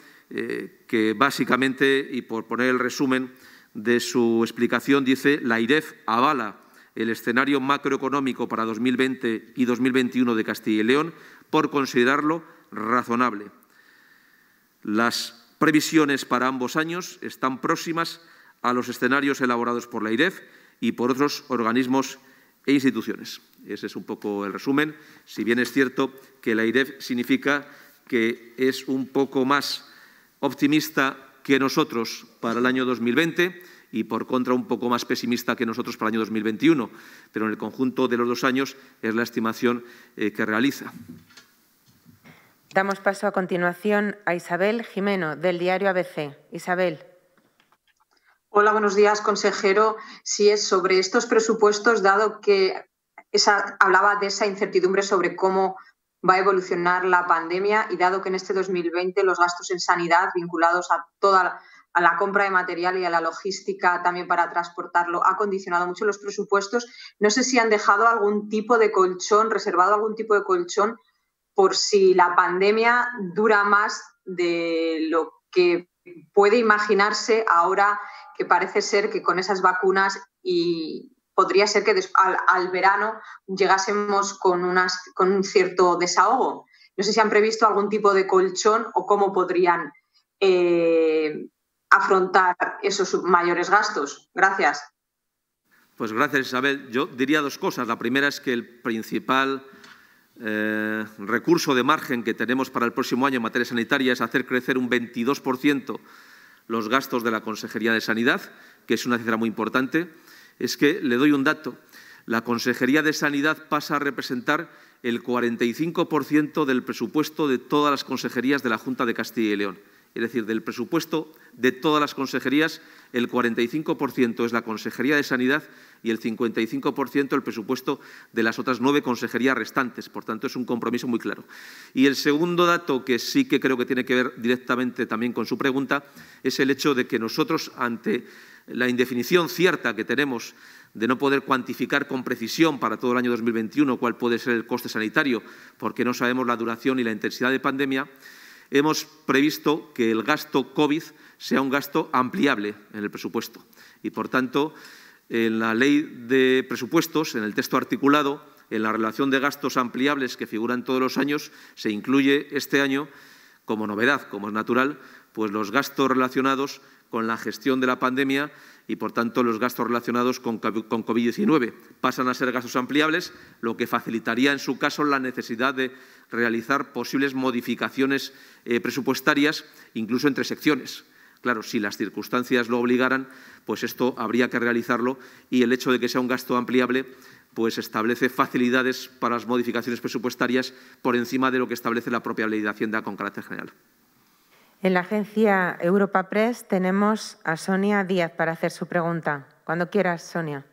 que básicamente, y por poner el resumen de su explicación, dice la AIREF avala el escenario macroeconómico para 2020 y 2021 de Castilla y León por considerarlo razonable. Las previsiones para ambos años están próximas a los escenarios elaborados por la IDEF y por otros organismos e instituciones. Ese es un poco el resumen, si bien es cierto que la IDEF significa que es un poco más optimista que nosotros para el año 2020 y por contra un poco más pesimista que nosotros para el año 2021, pero en el conjunto de los dos años es la estimación eh, que realiza. Damos paso a continuación a Isabel Jimeno, del diario ABC. Isabel. Hola, buenos días, consejero. Si sí, es sobre estos presupuestos, dado que esa, hablaba de esa incertidumbre sobre cómo va a evolucionar la pandemia y dado que en este 2020 los gastos en sanidad vinculados a toda la a la compra de material y a la logística también para transportarlo, ha condicionado mucho los presupuestos. No sé si han dejado algún tipo de colchón, reservado algún tipo de colchón por si la pandemia dura más de lo que puede imaginarse ahora que parece ser que con esas vacunas y podría ser que al, verano llegásemos con, unas, con un cierto desahogo. No sé si han previsto algún tipo de colchón o cómo podrían eh, afrontar esos mayores gastos. Gracias. Pues gracias, Isabel. Yo diría dos cosas. La primera es que el principal eh, recurso de margen que tenemos para el próximo año en materia sanitaria es hacer crecer un 22% los gastos de la Consejería de Sanidad, que es una cifra muy importante. Es que le doy un dato. La Consejería de Sanidad pasa a representar el 45% del presupuesto de todas las consejerías de la Junta de Castilla y León es decir, del presupuesto de todas las consejerías, el 45% es la Consejería de Sanidad y el 55% el presupuesto de las otras nueve consejerías restantes. Por tanto, es un compromiso muy claro. Y el segundo dato, que sí que creo que tiene que ver directamente también con su pregunta, es el hecho de que nosotros, ante la indefinición cierta que tenemos de no poder cuantificar con precisión para todo el año 2021 cuál puede ser el coste sanitario, porque no sabemos la duración y la intensidad de pandemia, hemos previsto que el gasto COVID sea un gasto ampliable en el presupuesto. Y, por tanto, en la ley de presupuestos, en el texto articulado, en la relación de gastos ampliables que figuran todos los años, se incluye este año, como novedad, como es natural, pues los gastos relacionados con la gestión de la pandemia y, por tanto, los gastos relacionados con COVID-19 pasan a ser gastos ampliables, lo que facilitaría, en su caso, la necesidad de realizar posibles modificaciones eh, presupuestarias, incluso entre secciones. Claro, si las circunstancias lo obligaran, pues esto habría que realizarlo y el hecho de que sea un gasto ampliable pues establece facilidades para las modificaciones presupuestarias por encima de lo que establece la propia ley de Hacienda con carácter general. En la agencia Europa Press tenemos a Sonia Díaz para hacer su pregunta. Cuando quieras, Sonia.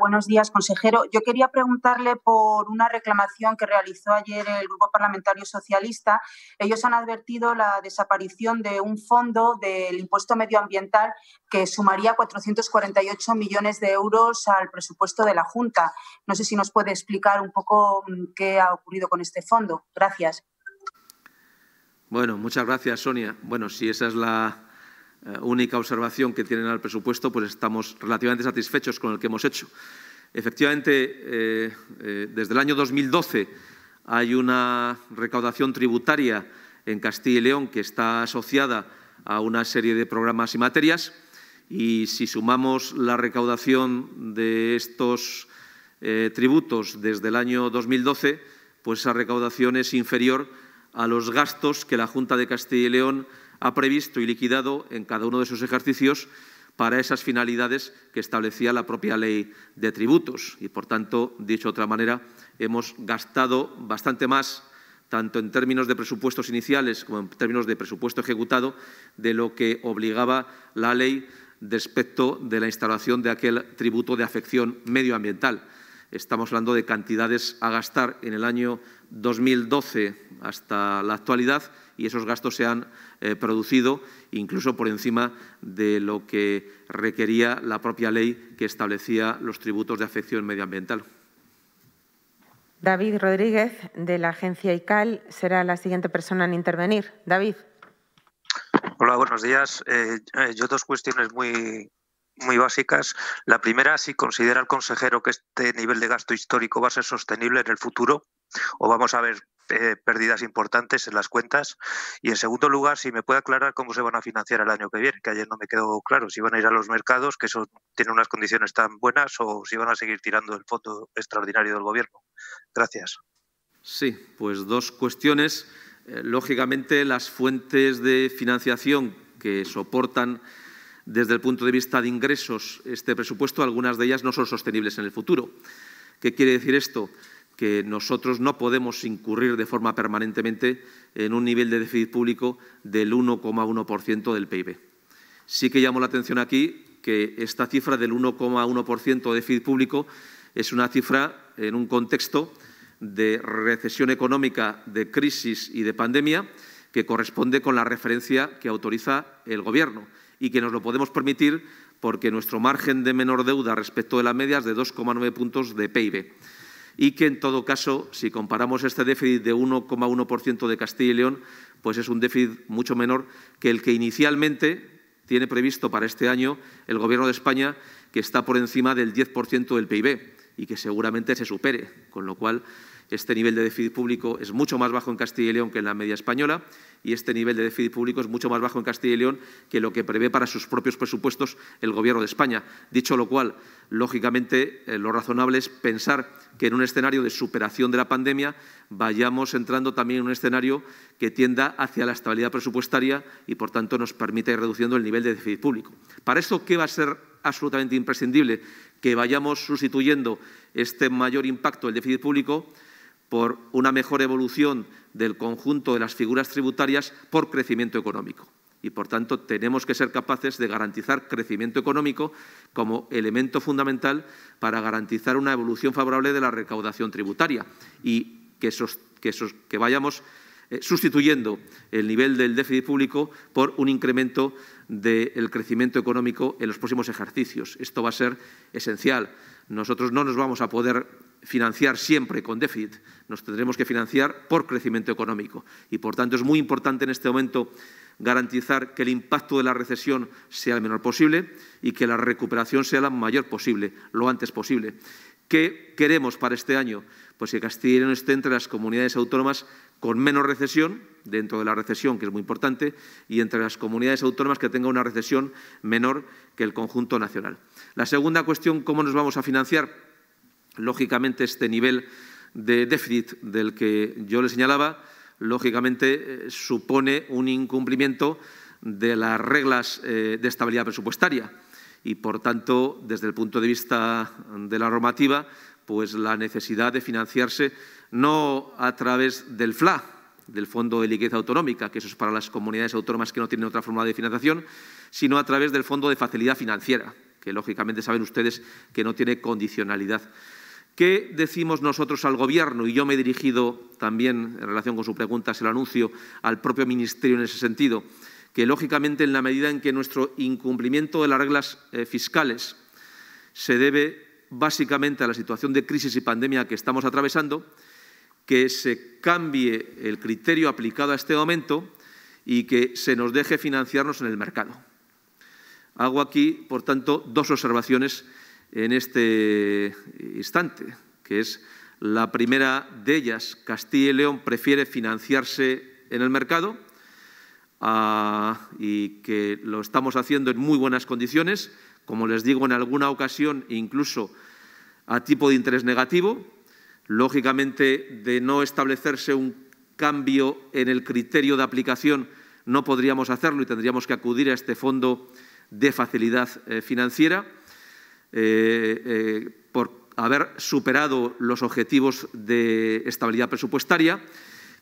buenos días, consejero. Yo quería preguntarle por una reclamación que realizó ayer el Grupo Parlamentario Socialista. Ellos han advertido la desaparición de un fondo del impuesto medioambiental que sumaría 448 millones de euros al presupuesto de la Junta. No sé si nos puede explicar un poco mm, qué ha ocurrido con este fondo. Gracias. Bueno, muchas gracias, Sonia. Bueno, si esa es la eh, única observación que tienen al presupuesto, pues estamos relativamente satisfechos con el que hemos hecho. Efectivamente, eh, eh, desde el año 2012 hay una recaudación tributaria en Castilla y León que está asociada a una serie de programas y materias y si sumamos la recaudación de estos tributos desde el año 2012, pues esa recaudación es inferior a los gastos que la Junta de Castilla y León ha previsto y liquidado en cada uno de sus ejercicios para esas finalidades que establecía la propia ley de tributos. Y, por tanto, dicho de otra manera, hemos gastado bastante más, tanto en términos de presupuestos iniciales como en términos de presupuesto ejecutado, de lo que obligaba la ley respecto de la instalación de aquel tributo de afección medioambiental. Estamos hablando de cantidades a gastar en el año 2012 hasta la actualidad y esos gastos se han eh, producido incluso por encima de lo que requería la propia ley que establecía los tributos de afección medioambiental. David Rodríguez, de la agencia ICAL, será la siguiente persona en intervenir. David. Hola, buenos días. Eh, eh, yo dos cuestiones muy, muy básicas. La primera, si considera el consejero que este nivel de gasto histórico va a ser sostenible en el futuro o vamos a ver eh, pérdidas importantes en las cuentas. Y en segundo lugar, si me puede aclarar cómo se van a financiar el año que viene, que ayer no me quedó claro, si van a ir a los mercados, que eso tiene unas condiciones tan buenas, o si van a seguir tirando el fondo extraordinario del Gobierno. Gracias. Sí, pues dos cuestiones. Eh, lógicamente, las fuentes de financiación que soportan desde el punto de vista de ingresos este presupuesto, algunas de ellas no son sostenibles en el futuro. ¿Qué quiere decir esto? que nosotros no podemos incurrir de forma permanentemente en un nivel de déficit público del 1,1% del PIB. Sí que llamo la atención aquí que esta cifra del 1,1% de déficit público es una cifra en un contexto de recesión económica, de crisis y de pandemia que corresponde con la referencia que autoriza el Gobierno y que nos lo podemos permitir porque nuestro margen de menor deuda respecto de la media es de 2,9 puntos de PIB y que en todo caso, si comparamos este déficit de 1,1% de Castilla y León, pues es un déficit mucho menor que el que inicialmente tiene previsto para este año el Gobierno de España, que está por encima del 10% del PIB y que seguramente se supere, con lo cual este nivel de déficit público es mucho más bajo en Castilla y León que en la media española y este nivel de déficit público es mucho más bajo en Castilla y León que lo que prevé para sus propios presupuestos el Gobierno de España. Dicho lo cual, lógicamente, eh, lo razonable es pensar que en un escenario de superación de la pandemia vayamos entrando también en un escenario que tienda hacia la estabilidad presupuestaria y, por tanto, nos permita ir reduciendo el nivel de déficit público. Para eso, ¿qué va a ser absolutamente imprescindible? Que vayamos sustituyendo este mayor impacto del déficit público por una mejor evolución del conjunto de las figuras tributarias por crecimiento económico. Y, por tanto, tenemos que ser capaces de garantizar crecimiento económico como elemento fundamental para garantizar una evolución favorable de la recaudación tributaria y que, vayamos eh, sustituyendo el nivel del déficit público por un incremento del crecimiento económico en los próximos ejercicios. Esto va a ser esencial. Nosotros no nos vamos a poder financiar siempre con déficit, nos tendremos que financiar por crecimiento económico. Y, por tanto, es muy importante en este momento garantizar que el impacto de la recesión sea el menor posible y que la recuperación sea la mayor posible, lo antes posible. ¿Qué queremos para este año? Pues que Castilla y León esté entre las comunidades autónomas con menos recesión, dentro de la recesión, que es muy importante, y entre las comunidades autónomas que tenga una recesión menor que el conjunto nacional. La segunda cuestión, ¿cómo nos vamos a financiar? Lógicamente, este nivel de déficit del que yo le señalaba, lógicamente, eh, supone un incumplimiento de las reglas eh, de estabilidad presupuestaria y, por tanto, desde el punto de vista de la normativa, pues la necesidad de financiarse no a través del FLA, del Fondo de Liquidez Autonómica, que eso es para las comunidades autónomas que no tienen otra forma de financiación, sino a través del Fondo de Facilidad Financiera, que lógicamente saben ustedes que no tiene condicionalidad. ¿Qué decimos nosotros al Gobierno? Y yo me he dirigido también, en relación con su pregunta, se lo anuncio, al propio Ministerio en ese sentido, que lógicamente en la medida en que nuestro incumplimiento de las reglas eh, fiscales se debe básicamente a la situación de crisis y pandemia que estamos atravesando, que se cambie el criterio aplicado a este momento y que se nos deje financiarnos en el mercado. Hago aquí, por tanto, dos observaciones en este instante, que es la primera de ellas. Castilla y León prefiere financiarse en el mercado ah, y que lo estamos haciendo en muy buenas condiciones, como les digo en alguna ocasión, incluso a tipo de interés negativo. Lógicamente, de no establecerse un cambio en el criterio de aplicación, no podríamos hacerlo y tendríamos que acudir a este fondo de facilidad eh, financiera eh, eh, por haber superado los objetivos de estabilidad presupuestaria,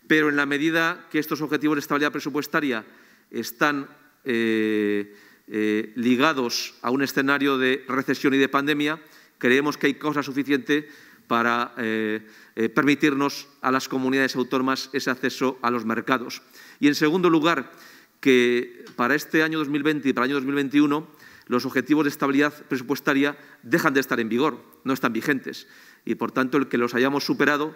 pero en la medida que estos objetivos de estabilidad presupuestaria están eh, ligados a un escenario de recesión y de pandemia, creemos que hay cosa suficiente para permitirnos a las comunidades autónomas ese acceso a los mercados. Y, en segundo lugar, que para este año 2020 y para el año 2021 los objetivos de estabilidad presupuestaria dejan de estar en vigor, no están vigentes. Y, por tanto, el que los hayamos superado,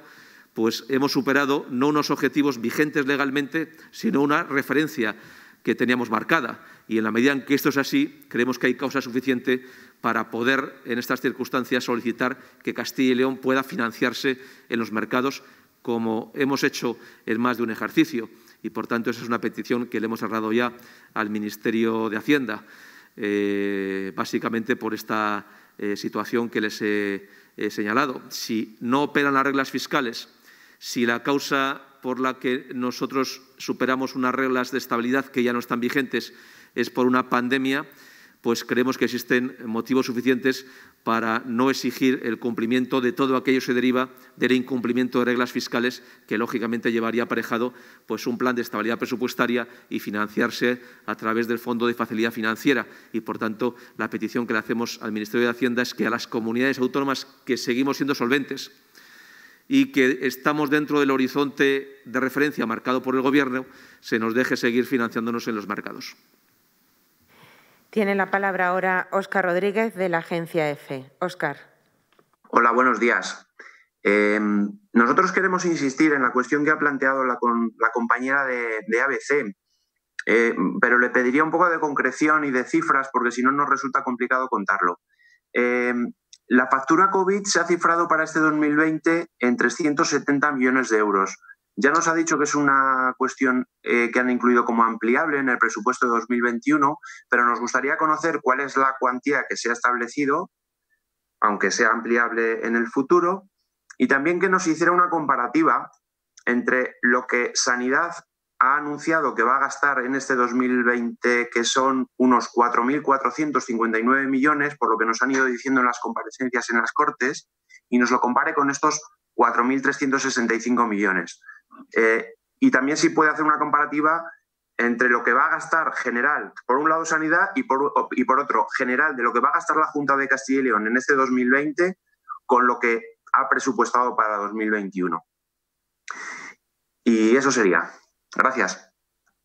pues hemos superado no unos objetivos vigentes legalmente, sino una referencia que teníamos marcada. Y en la medida en que esto es así, creemos que hay causa suficiente para poder, en estas circunstancias, solicitar que Castilla y León pueda financiarse en los mercados como hemos hecho en más de un ejercicio. Y, por tanto, esa es una petición que le hemos cerrado ya al Ministerio de Hacienda. Eh, básicamente por esta eh, situación que les he señalado. Si no operan las reglas fiscales, si la causa por la que nosotros superamos unas reglas de estabilidad que ya no están vigentes es por una pandemia, pues creemos que existen motivos suficientes para no exigir el cumplimiento de todo aquello que se deriva del incumplimiento de reglas fiscales, que lógicamente llevaría aparejado pues, un plan de estabilidad presupuestaria y financiarse a través del Fondo de Facilidad Financiera. Y, por tanto, la petición que le hacemos al Ministerio de Hacienda es que a las comunidades autónomas que seguimos siendo solventes y que estamos dentro del horizonte de referencia marcado por el Gobierno, se nos deje seguir financiándonos en los mercados. Tiene la palabra ahora Óscar Rodríguez de la agencia EFE. Óscar. Hola, buenos días. Em, nosotros queremos insistir en la cuestión que ha planteado la, compañera de, ABC, eh, pero le pediría un poco de concreción y de cifras porque si no nos resulta complicado contarlo. Em, la factura COVID se ha cifrado para este 2020 en 370 millones de euros. Ya nos ha dicho que es una cuestión eh, que han incluido como ampliable en el presupuesto de 2021, pero nos gustaría conocer cuál es la cuantía que se ha establecido, aunque sea ampliable en el futuro, y también que nos hiciera una comparativa entre lo que Sanidad ha anunciado que va a gastar en este 2020, que son unos 4.459 millones, por lo que nos han ido diciendo en las comparecencias en las Cortes, y nos lo compare con estos 4.365 millones. Eh, y también si puede hacer una comparativa entre lo que va a gastar general, por un lado sanidad y por, otro general, de lo que va a gastar la Junta de Castilla y León en este 2020 con lo que ha presupuestado para 2021. Y eso sería. Gracias.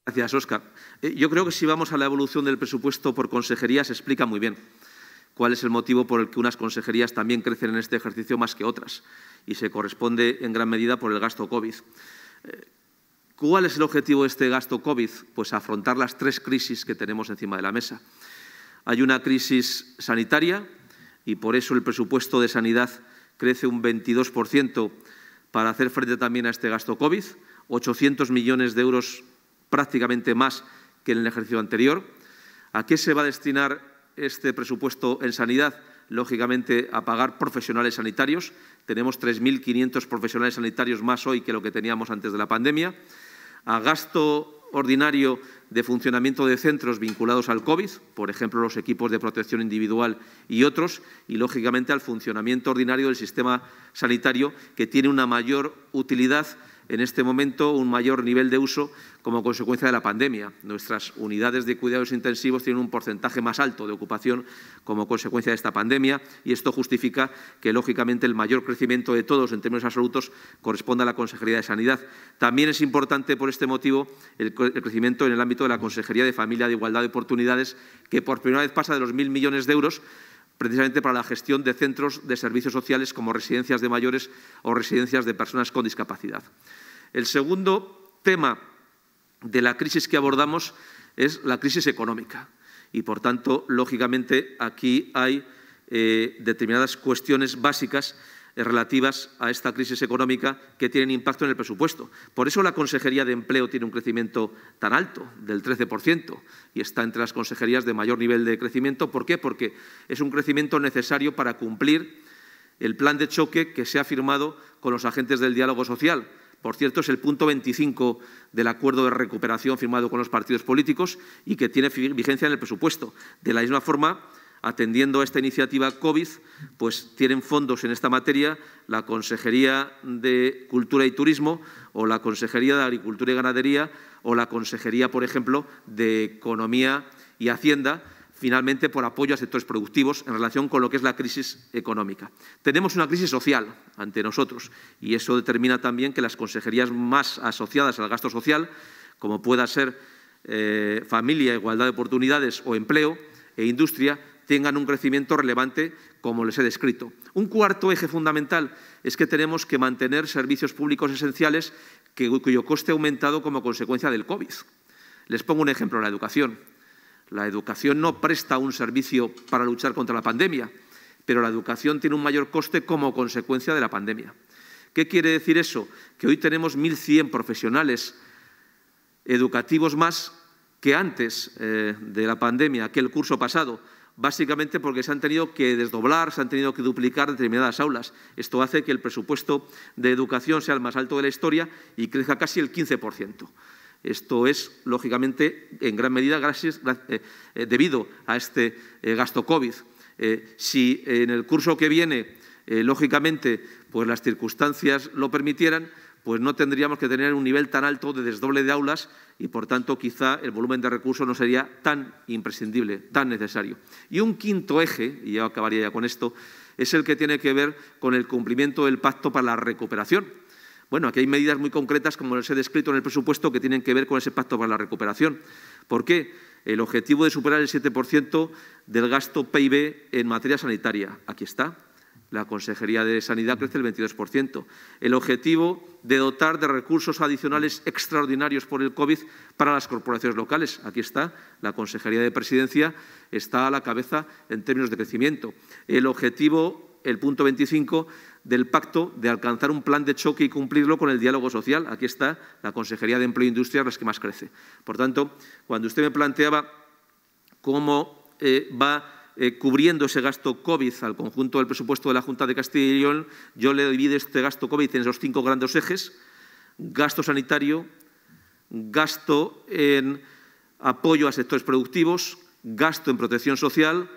Gracias, Oscar. Eh, yo creo que si vamos a la evolución del presupuesto por consejería se explica muy bien cuál es el motivo por el que unas consejerías también crecen en este ejercicio más que otras y se corresponde en gran medida por el gasto COVID. ¿Cuál es el objetivo de este gasto COVID? Pues afrontar las tres crisis que tenemos encima de la mesa. Hay una crisis sanitaria y por eso el presupuesto de sanidad crece un 22% para hacer frente también a este gasto COVID, 800 millones de euros prácticamente más que en el ejercicio anterior. ¿A qué se va a destinar este presupuesto en sanidad? Lógicamente, a pagar profesionales sanitarios, tenemos 3.500 profesionales sanitarios más hoy que lo que teníamos antes de la pandemia. A gasto ordinario de funcionamiento de centros vinculados al COVID, por ejemplo, los equipos de protección individual y otros, y lógicamente al funcionamiento ordinario del sistema sanitario, que tiene una mayor utilidad en este momento, un mayor nivel de uso como consecuencia de la pandemia. Nuestras unidades de cuidados intensivos tienen un porcentaje más alto de ocupación como consecuencia de esta pandemia y esto justifica que, lógicamente, el mayor crecimiento de todos en términos absolutos corresponda a la Consejería de Sanidad. También es importante, por este motivo, el, crecimiento en el ámbito de la Consejería de Familia, de Igualdad de Oportunidades, que por primera vez pasa de los mil millones de euros precisamente para la gestión de centros de servicios sociales como residencias de mayores o residencias de personas con discapacidad. El segundo tema de la crisis que abordamos es la crisis económica. Y, por tanto, lógicamente, aquí hay eh, determinadas cuestiones básicas relativas a esta crisis económica que tienen impacto en el presupuesto. Por eso la Consejería de Empleo tiene un crecimiento tan alto, del 13%, y está entre las consejerías de mayor nivel de crecimiento. ¿Por qué? Porque es un crecimiento necesario para cumplir el plan de choque que se ha firmado con los agentes del diálogo social, por cierto, es el punto 25 del acuerdo de recuperación firmado con los partidos políticos y que tiene vigencia en el presupuesto. De la misma forma, atendiendo a esta iniciativa COVID, pues tienen fondos en esta materia la Consejería de Cultura y Turismo o la Consejería de Agricultura y Ganadería o la Consejería, por ejemplo, de Economía y Hacienda, finalmente por apoyo a sectores productivos en relación con lo que es la crisis económica. Tenemos una crisis social ante nosotros y eso determina también que las consejerías más asociadas al gasto social, como pueda ser eh, familia, igualdad de oportunidades o empleo e industria, tengan un crecimiento relevante como les he descrito. Un cuarto eje fundamental es que tenemos que mantener servicios públicos esenciales cuyo coste ha aumentado como consecuencia del COVID. Les pongo un ejemplo, la educación. La educación no presta un servicio para luchar contra la pandemia, pero la educación tiene un mayor coste como consecuencia de la pandemia. ¿Qué quiere decir eso? Que hoy tenemos 1.100 profesionales educativos más que antes eh, de la pandemia, que el curso pasado, básicamente porque se han tenido que desdoblar, se han tenido que duplicar determinadas aulas. Esto hace que el presupuesto de educación sea el más alto de la historia y crezca casi el 15%. Esto es, lógicamente, en gran medida gracias, eh, eh, debido a este eh, gasto COVID. si en el curso que viene, lógicamente, pues las circunstancias lo permitieran, pues no tendríamos que tener un nivel tan alto de desdoble de aulas y, por tanto, quizá el volumen de recursos no sería tan imprescindible, tan necesario. Y un quinto eje, y yo acabaría ya con esto, es el que tiene que ver con el cumplimiento del Pacto para la Recuperación bueno, aquí hay medidas muy concretas, como les he descrito en el presupuesto, que tienen que ver con ese pacto para la recuperación. ¿Por qué? El objetivo de superar el 7% del gasto PIB en materia sanitaria. Aquí está. La Consejería de Sanidad crece el 22%. El objetivo de dotar de recursos adicionales extraordinarios por el COVID para las corporaciones locales. Aquí está, la Consejería de Presidencia está a la cabeza en términos de crecimiento. El objetivo, el punto 25, del pacto de alcanzar un plan de choque y cumplirlo con el diálogo social. Aquí está la Consejería de Empleo e Industria, las que más crece. Por tanto, cuando usted me planteaba cómo eh, va eh, cubriendo ese gasto COVID al conjunto del presupuesto de la Junta de Castilla y León, yo le divido este gasto COVID en los cinco grandes ejes. Gasto sanitario, gasto en apoyo a sectores productivos, gasto en protección social,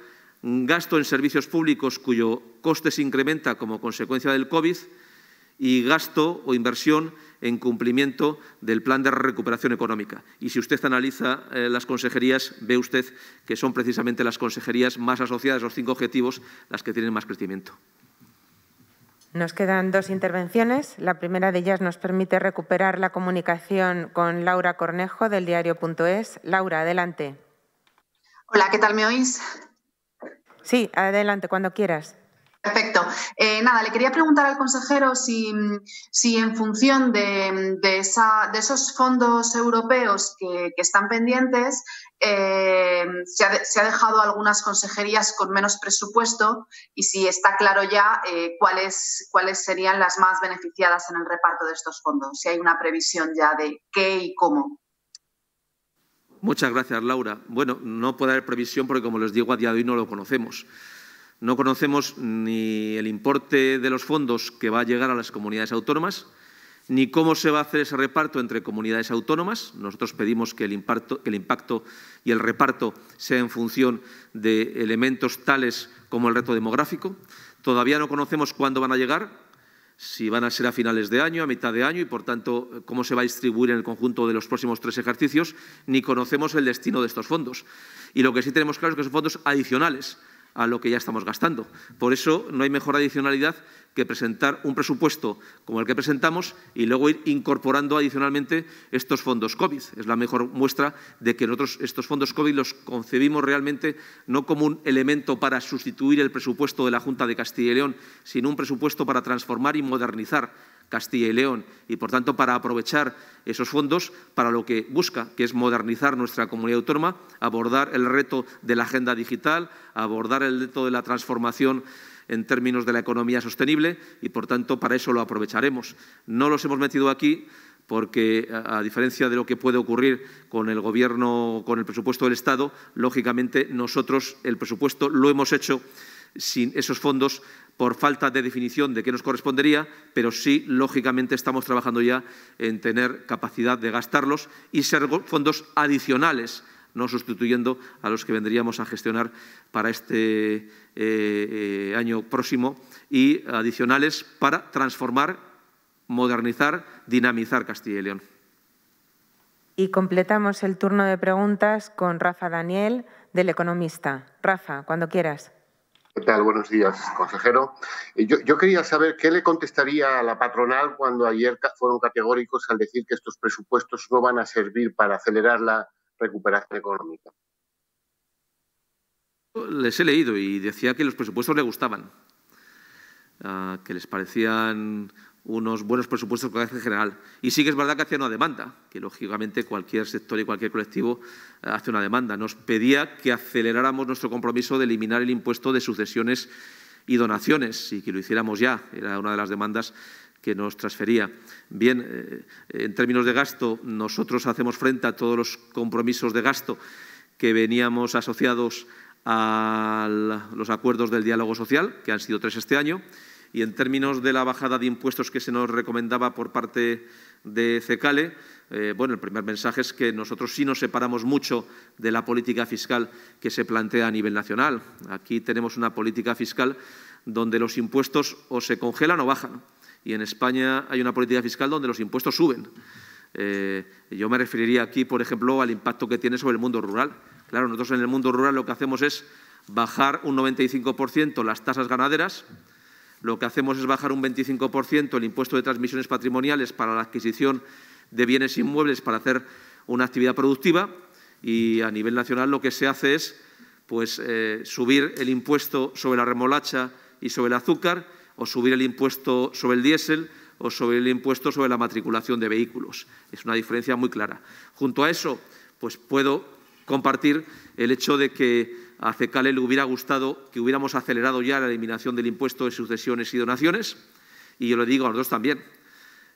gasto en servicios públicos cuyo coste se incrementa como consecuencia del COVID y gasto o inversión en cumplimiento del plan de recuperación económica. Y si usted analiza eh, las consejerías, ve usted que son precisamente las consejerías más asociadas a los cinco objetivos las que tienen más crecimiento. Nos quedan dos intervenciones. La primera de ellas nos permite recuperar la comunicación con Laura Cornejo del diario.es. Laura, adelante. Hola, ¿qué tal me oís? Sí, adelante, cuando quieras. Perfecto. Eh, nada, le quería preguntar al consejero si, si en función de, esa, de, esos fondos europeos que, están pendientes, eh, se, ha, dejado algunas consejerías con menos presupuesto y si está claro ya eh, cuáles, cuáles serían las más beneficiadas en el reparto de estos fondos, si hay una previsión ya de qué y cómo. Muchas gracias, Laura. Bueno, no puede haber previsión porque, como les digo, a día de hoy no lo conocemos. No conocemos ni el importe de los fondos que va a llegar a las comunidades autónomas, ni cómo se va a hacer ese reparto entre comunidades autónomas. Nosotros pedimos que el impacto, y el reparto sea en función de elementos tales como el reto demográfico. Todavía no conocemos cuándo van a llegar, si van a ser a finales de año, a mitad de año y, por tanto, cómo se va a distribuir en el conjunto de los próximos tres ejercicios, ni conocemos el destino de estos fondos. Y lo que sí tenemos claro es que son fondos adicionales a lo que ya estamos gastando. Por eso no hay mejor adicionalidad que presentar un presupuesto como el que presentamos y luego ir incorporando adicionalmente estos fondos COVID. Es la mejor muestra de que nosotros estos fondos COVID los concebimos realmente no como un elemento para sustituir el presupuesto de la Junta de Castilla y León, sino un presupuesto para transformar y modernizar Castilla y León y, por tanto, para aprovechar esos fondos para lo que busca, que es modernizar nuestra comunidad autónoma, abordar el reto de la agenda digital, abordar el reto de la transformación en términos de la economía sostenible y, por tanto, para eso lo aprovecharemos. No los hemos metido aquí porque, a, diferencia de lo que puede ocurrir con el Gobierno, con el presupuesto del Estado, lógicamente nosotros el presupuesto lo hemos hecho sin esos fondos por falta de definición de qué nos correspondería, pero sí, lógicamente, estamos trabajando ya en tener capacidad de gastarlos y ser fondos adicionales, no sustituyendo a los que vendríamos a gestionar para este eh, eh, año próximo, y adicionales para transformar, modernizar, dinamizar Castilla y León. Y completamos el turno de preguntas con Rafa Daniel, del Economista. Rafa, cuando quieras. ¿Qué tal? Buenos días, consejero. Eh, yo, yo, quería saber qué le contestaría a la patronal cuando ayer fueron categóricos al decir que estos presupuestos no van a servir para acelerar la recuperación económica. Les he leído y decía que los presupuestos le gustaban, ah, que les parecían unos buenos presupuestos con en general. Y sí que es verdad que hacía una demanda, que lógicamente cualquier sector y cualquier colectivo eh, hace una demanda. Nos pedía que aceleráramos nuestro compromiso de eliminar el impuesto de sucesiones y donaciones y que lo hiciéramos ya. Era una de las demandas que nos transfería. Bien, eh, en términos de gasto, nosotros hacemos frente a todos los compromisos de gasto que veníamos asociados a los acuerdos del diálogo social, que han sido tres este año. Y en términos de la bajada de impuestos que se nos recomendaba por parte de CECALE, eh, bueno, el primer mensaje es que nosotros sí nos separamos mucho de la política fiscal que se plantea a nivel nacional. Aquí tenemos una política fiscal donde los impuestos o se congelan o bajan. Y en España hay una política fiscal donde los impuestos suben. Eh, yo me referiría aquí, por ejemplo, al impacto que tiene sobre el mundo rural. Claro, nosotros en el mundo rural lo que hacemos es bajar un 95% las tasas ganaderas, lo que hacemos es bajar un 25% el impuesto de transmisiones patrimoniales para la adquisición de bienes inmuebles para hacer una actividad productiva y a nivel nacional lo que se hace es pues, eh, subir el impuesto sobre la remolacha y sobre el azúcar o subir el impuesto sobre el diésel o sobre el impuesto sobre la matriculación de vehículos. Es una diferencia muy clara. Junto a eso, pues puedo compartir el hecho de que a CECALE le hubiera gustado que hubiéramos acelerado ya la eliminación del impuesto de sucesiones y donaciones, y yo le digo a los dos también.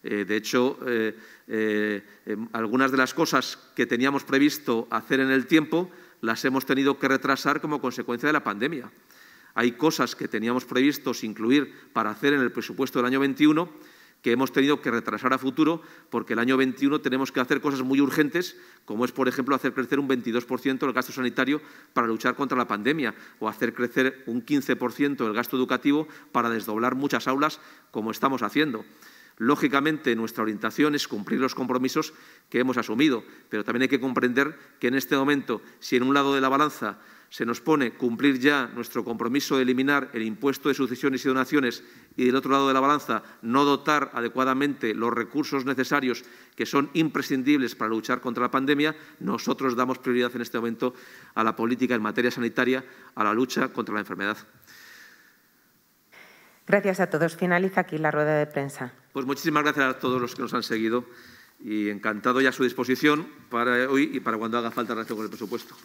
Eh, de hecho, eh, eh, em, algunas de las cosas que teníamos previsto hacer en el tiempo las hemos tenido que retrasar como consecuencia de la pandemia. Hay cosas que teníamos previstos incluir para hacer en el presupuesto del año 21 que hemos tenido que retrasar a futuro porque el año 21 tenemos que hacer cosas muy urgentes, como es, por ejemplo, hacer crecer un 22% el gasto sanitario para luchar contra la pandemia o hacer crecer un 15% el gasto educativo para desdoblar muchas aulas, como estamos haciendo. Lógicamente, nuestra orientación es cumplir los compromisos que hemos asumido, pero también hay que comprender que en este momento, si en un lado de la balanza se nos pone cumplir ya nuestro compromiso de eliminar el impuesto de sucesiones y donaciones y del otro lado de la balanza no dotar adecuadamente los recursos necesarios que son imprescindibles para luchar contra la pandemia, nosotros damos prioridad en este momento a la política en materia sanitaria, a la lucha contra la enfermedad. Gracias a todos. Finaliza aquí la rueda de prensa. Pues muchísimas gracias a todos los que nos han seguido y encantado ya a su disposición para hoy y para cuando haga falta relación con el presupuesto.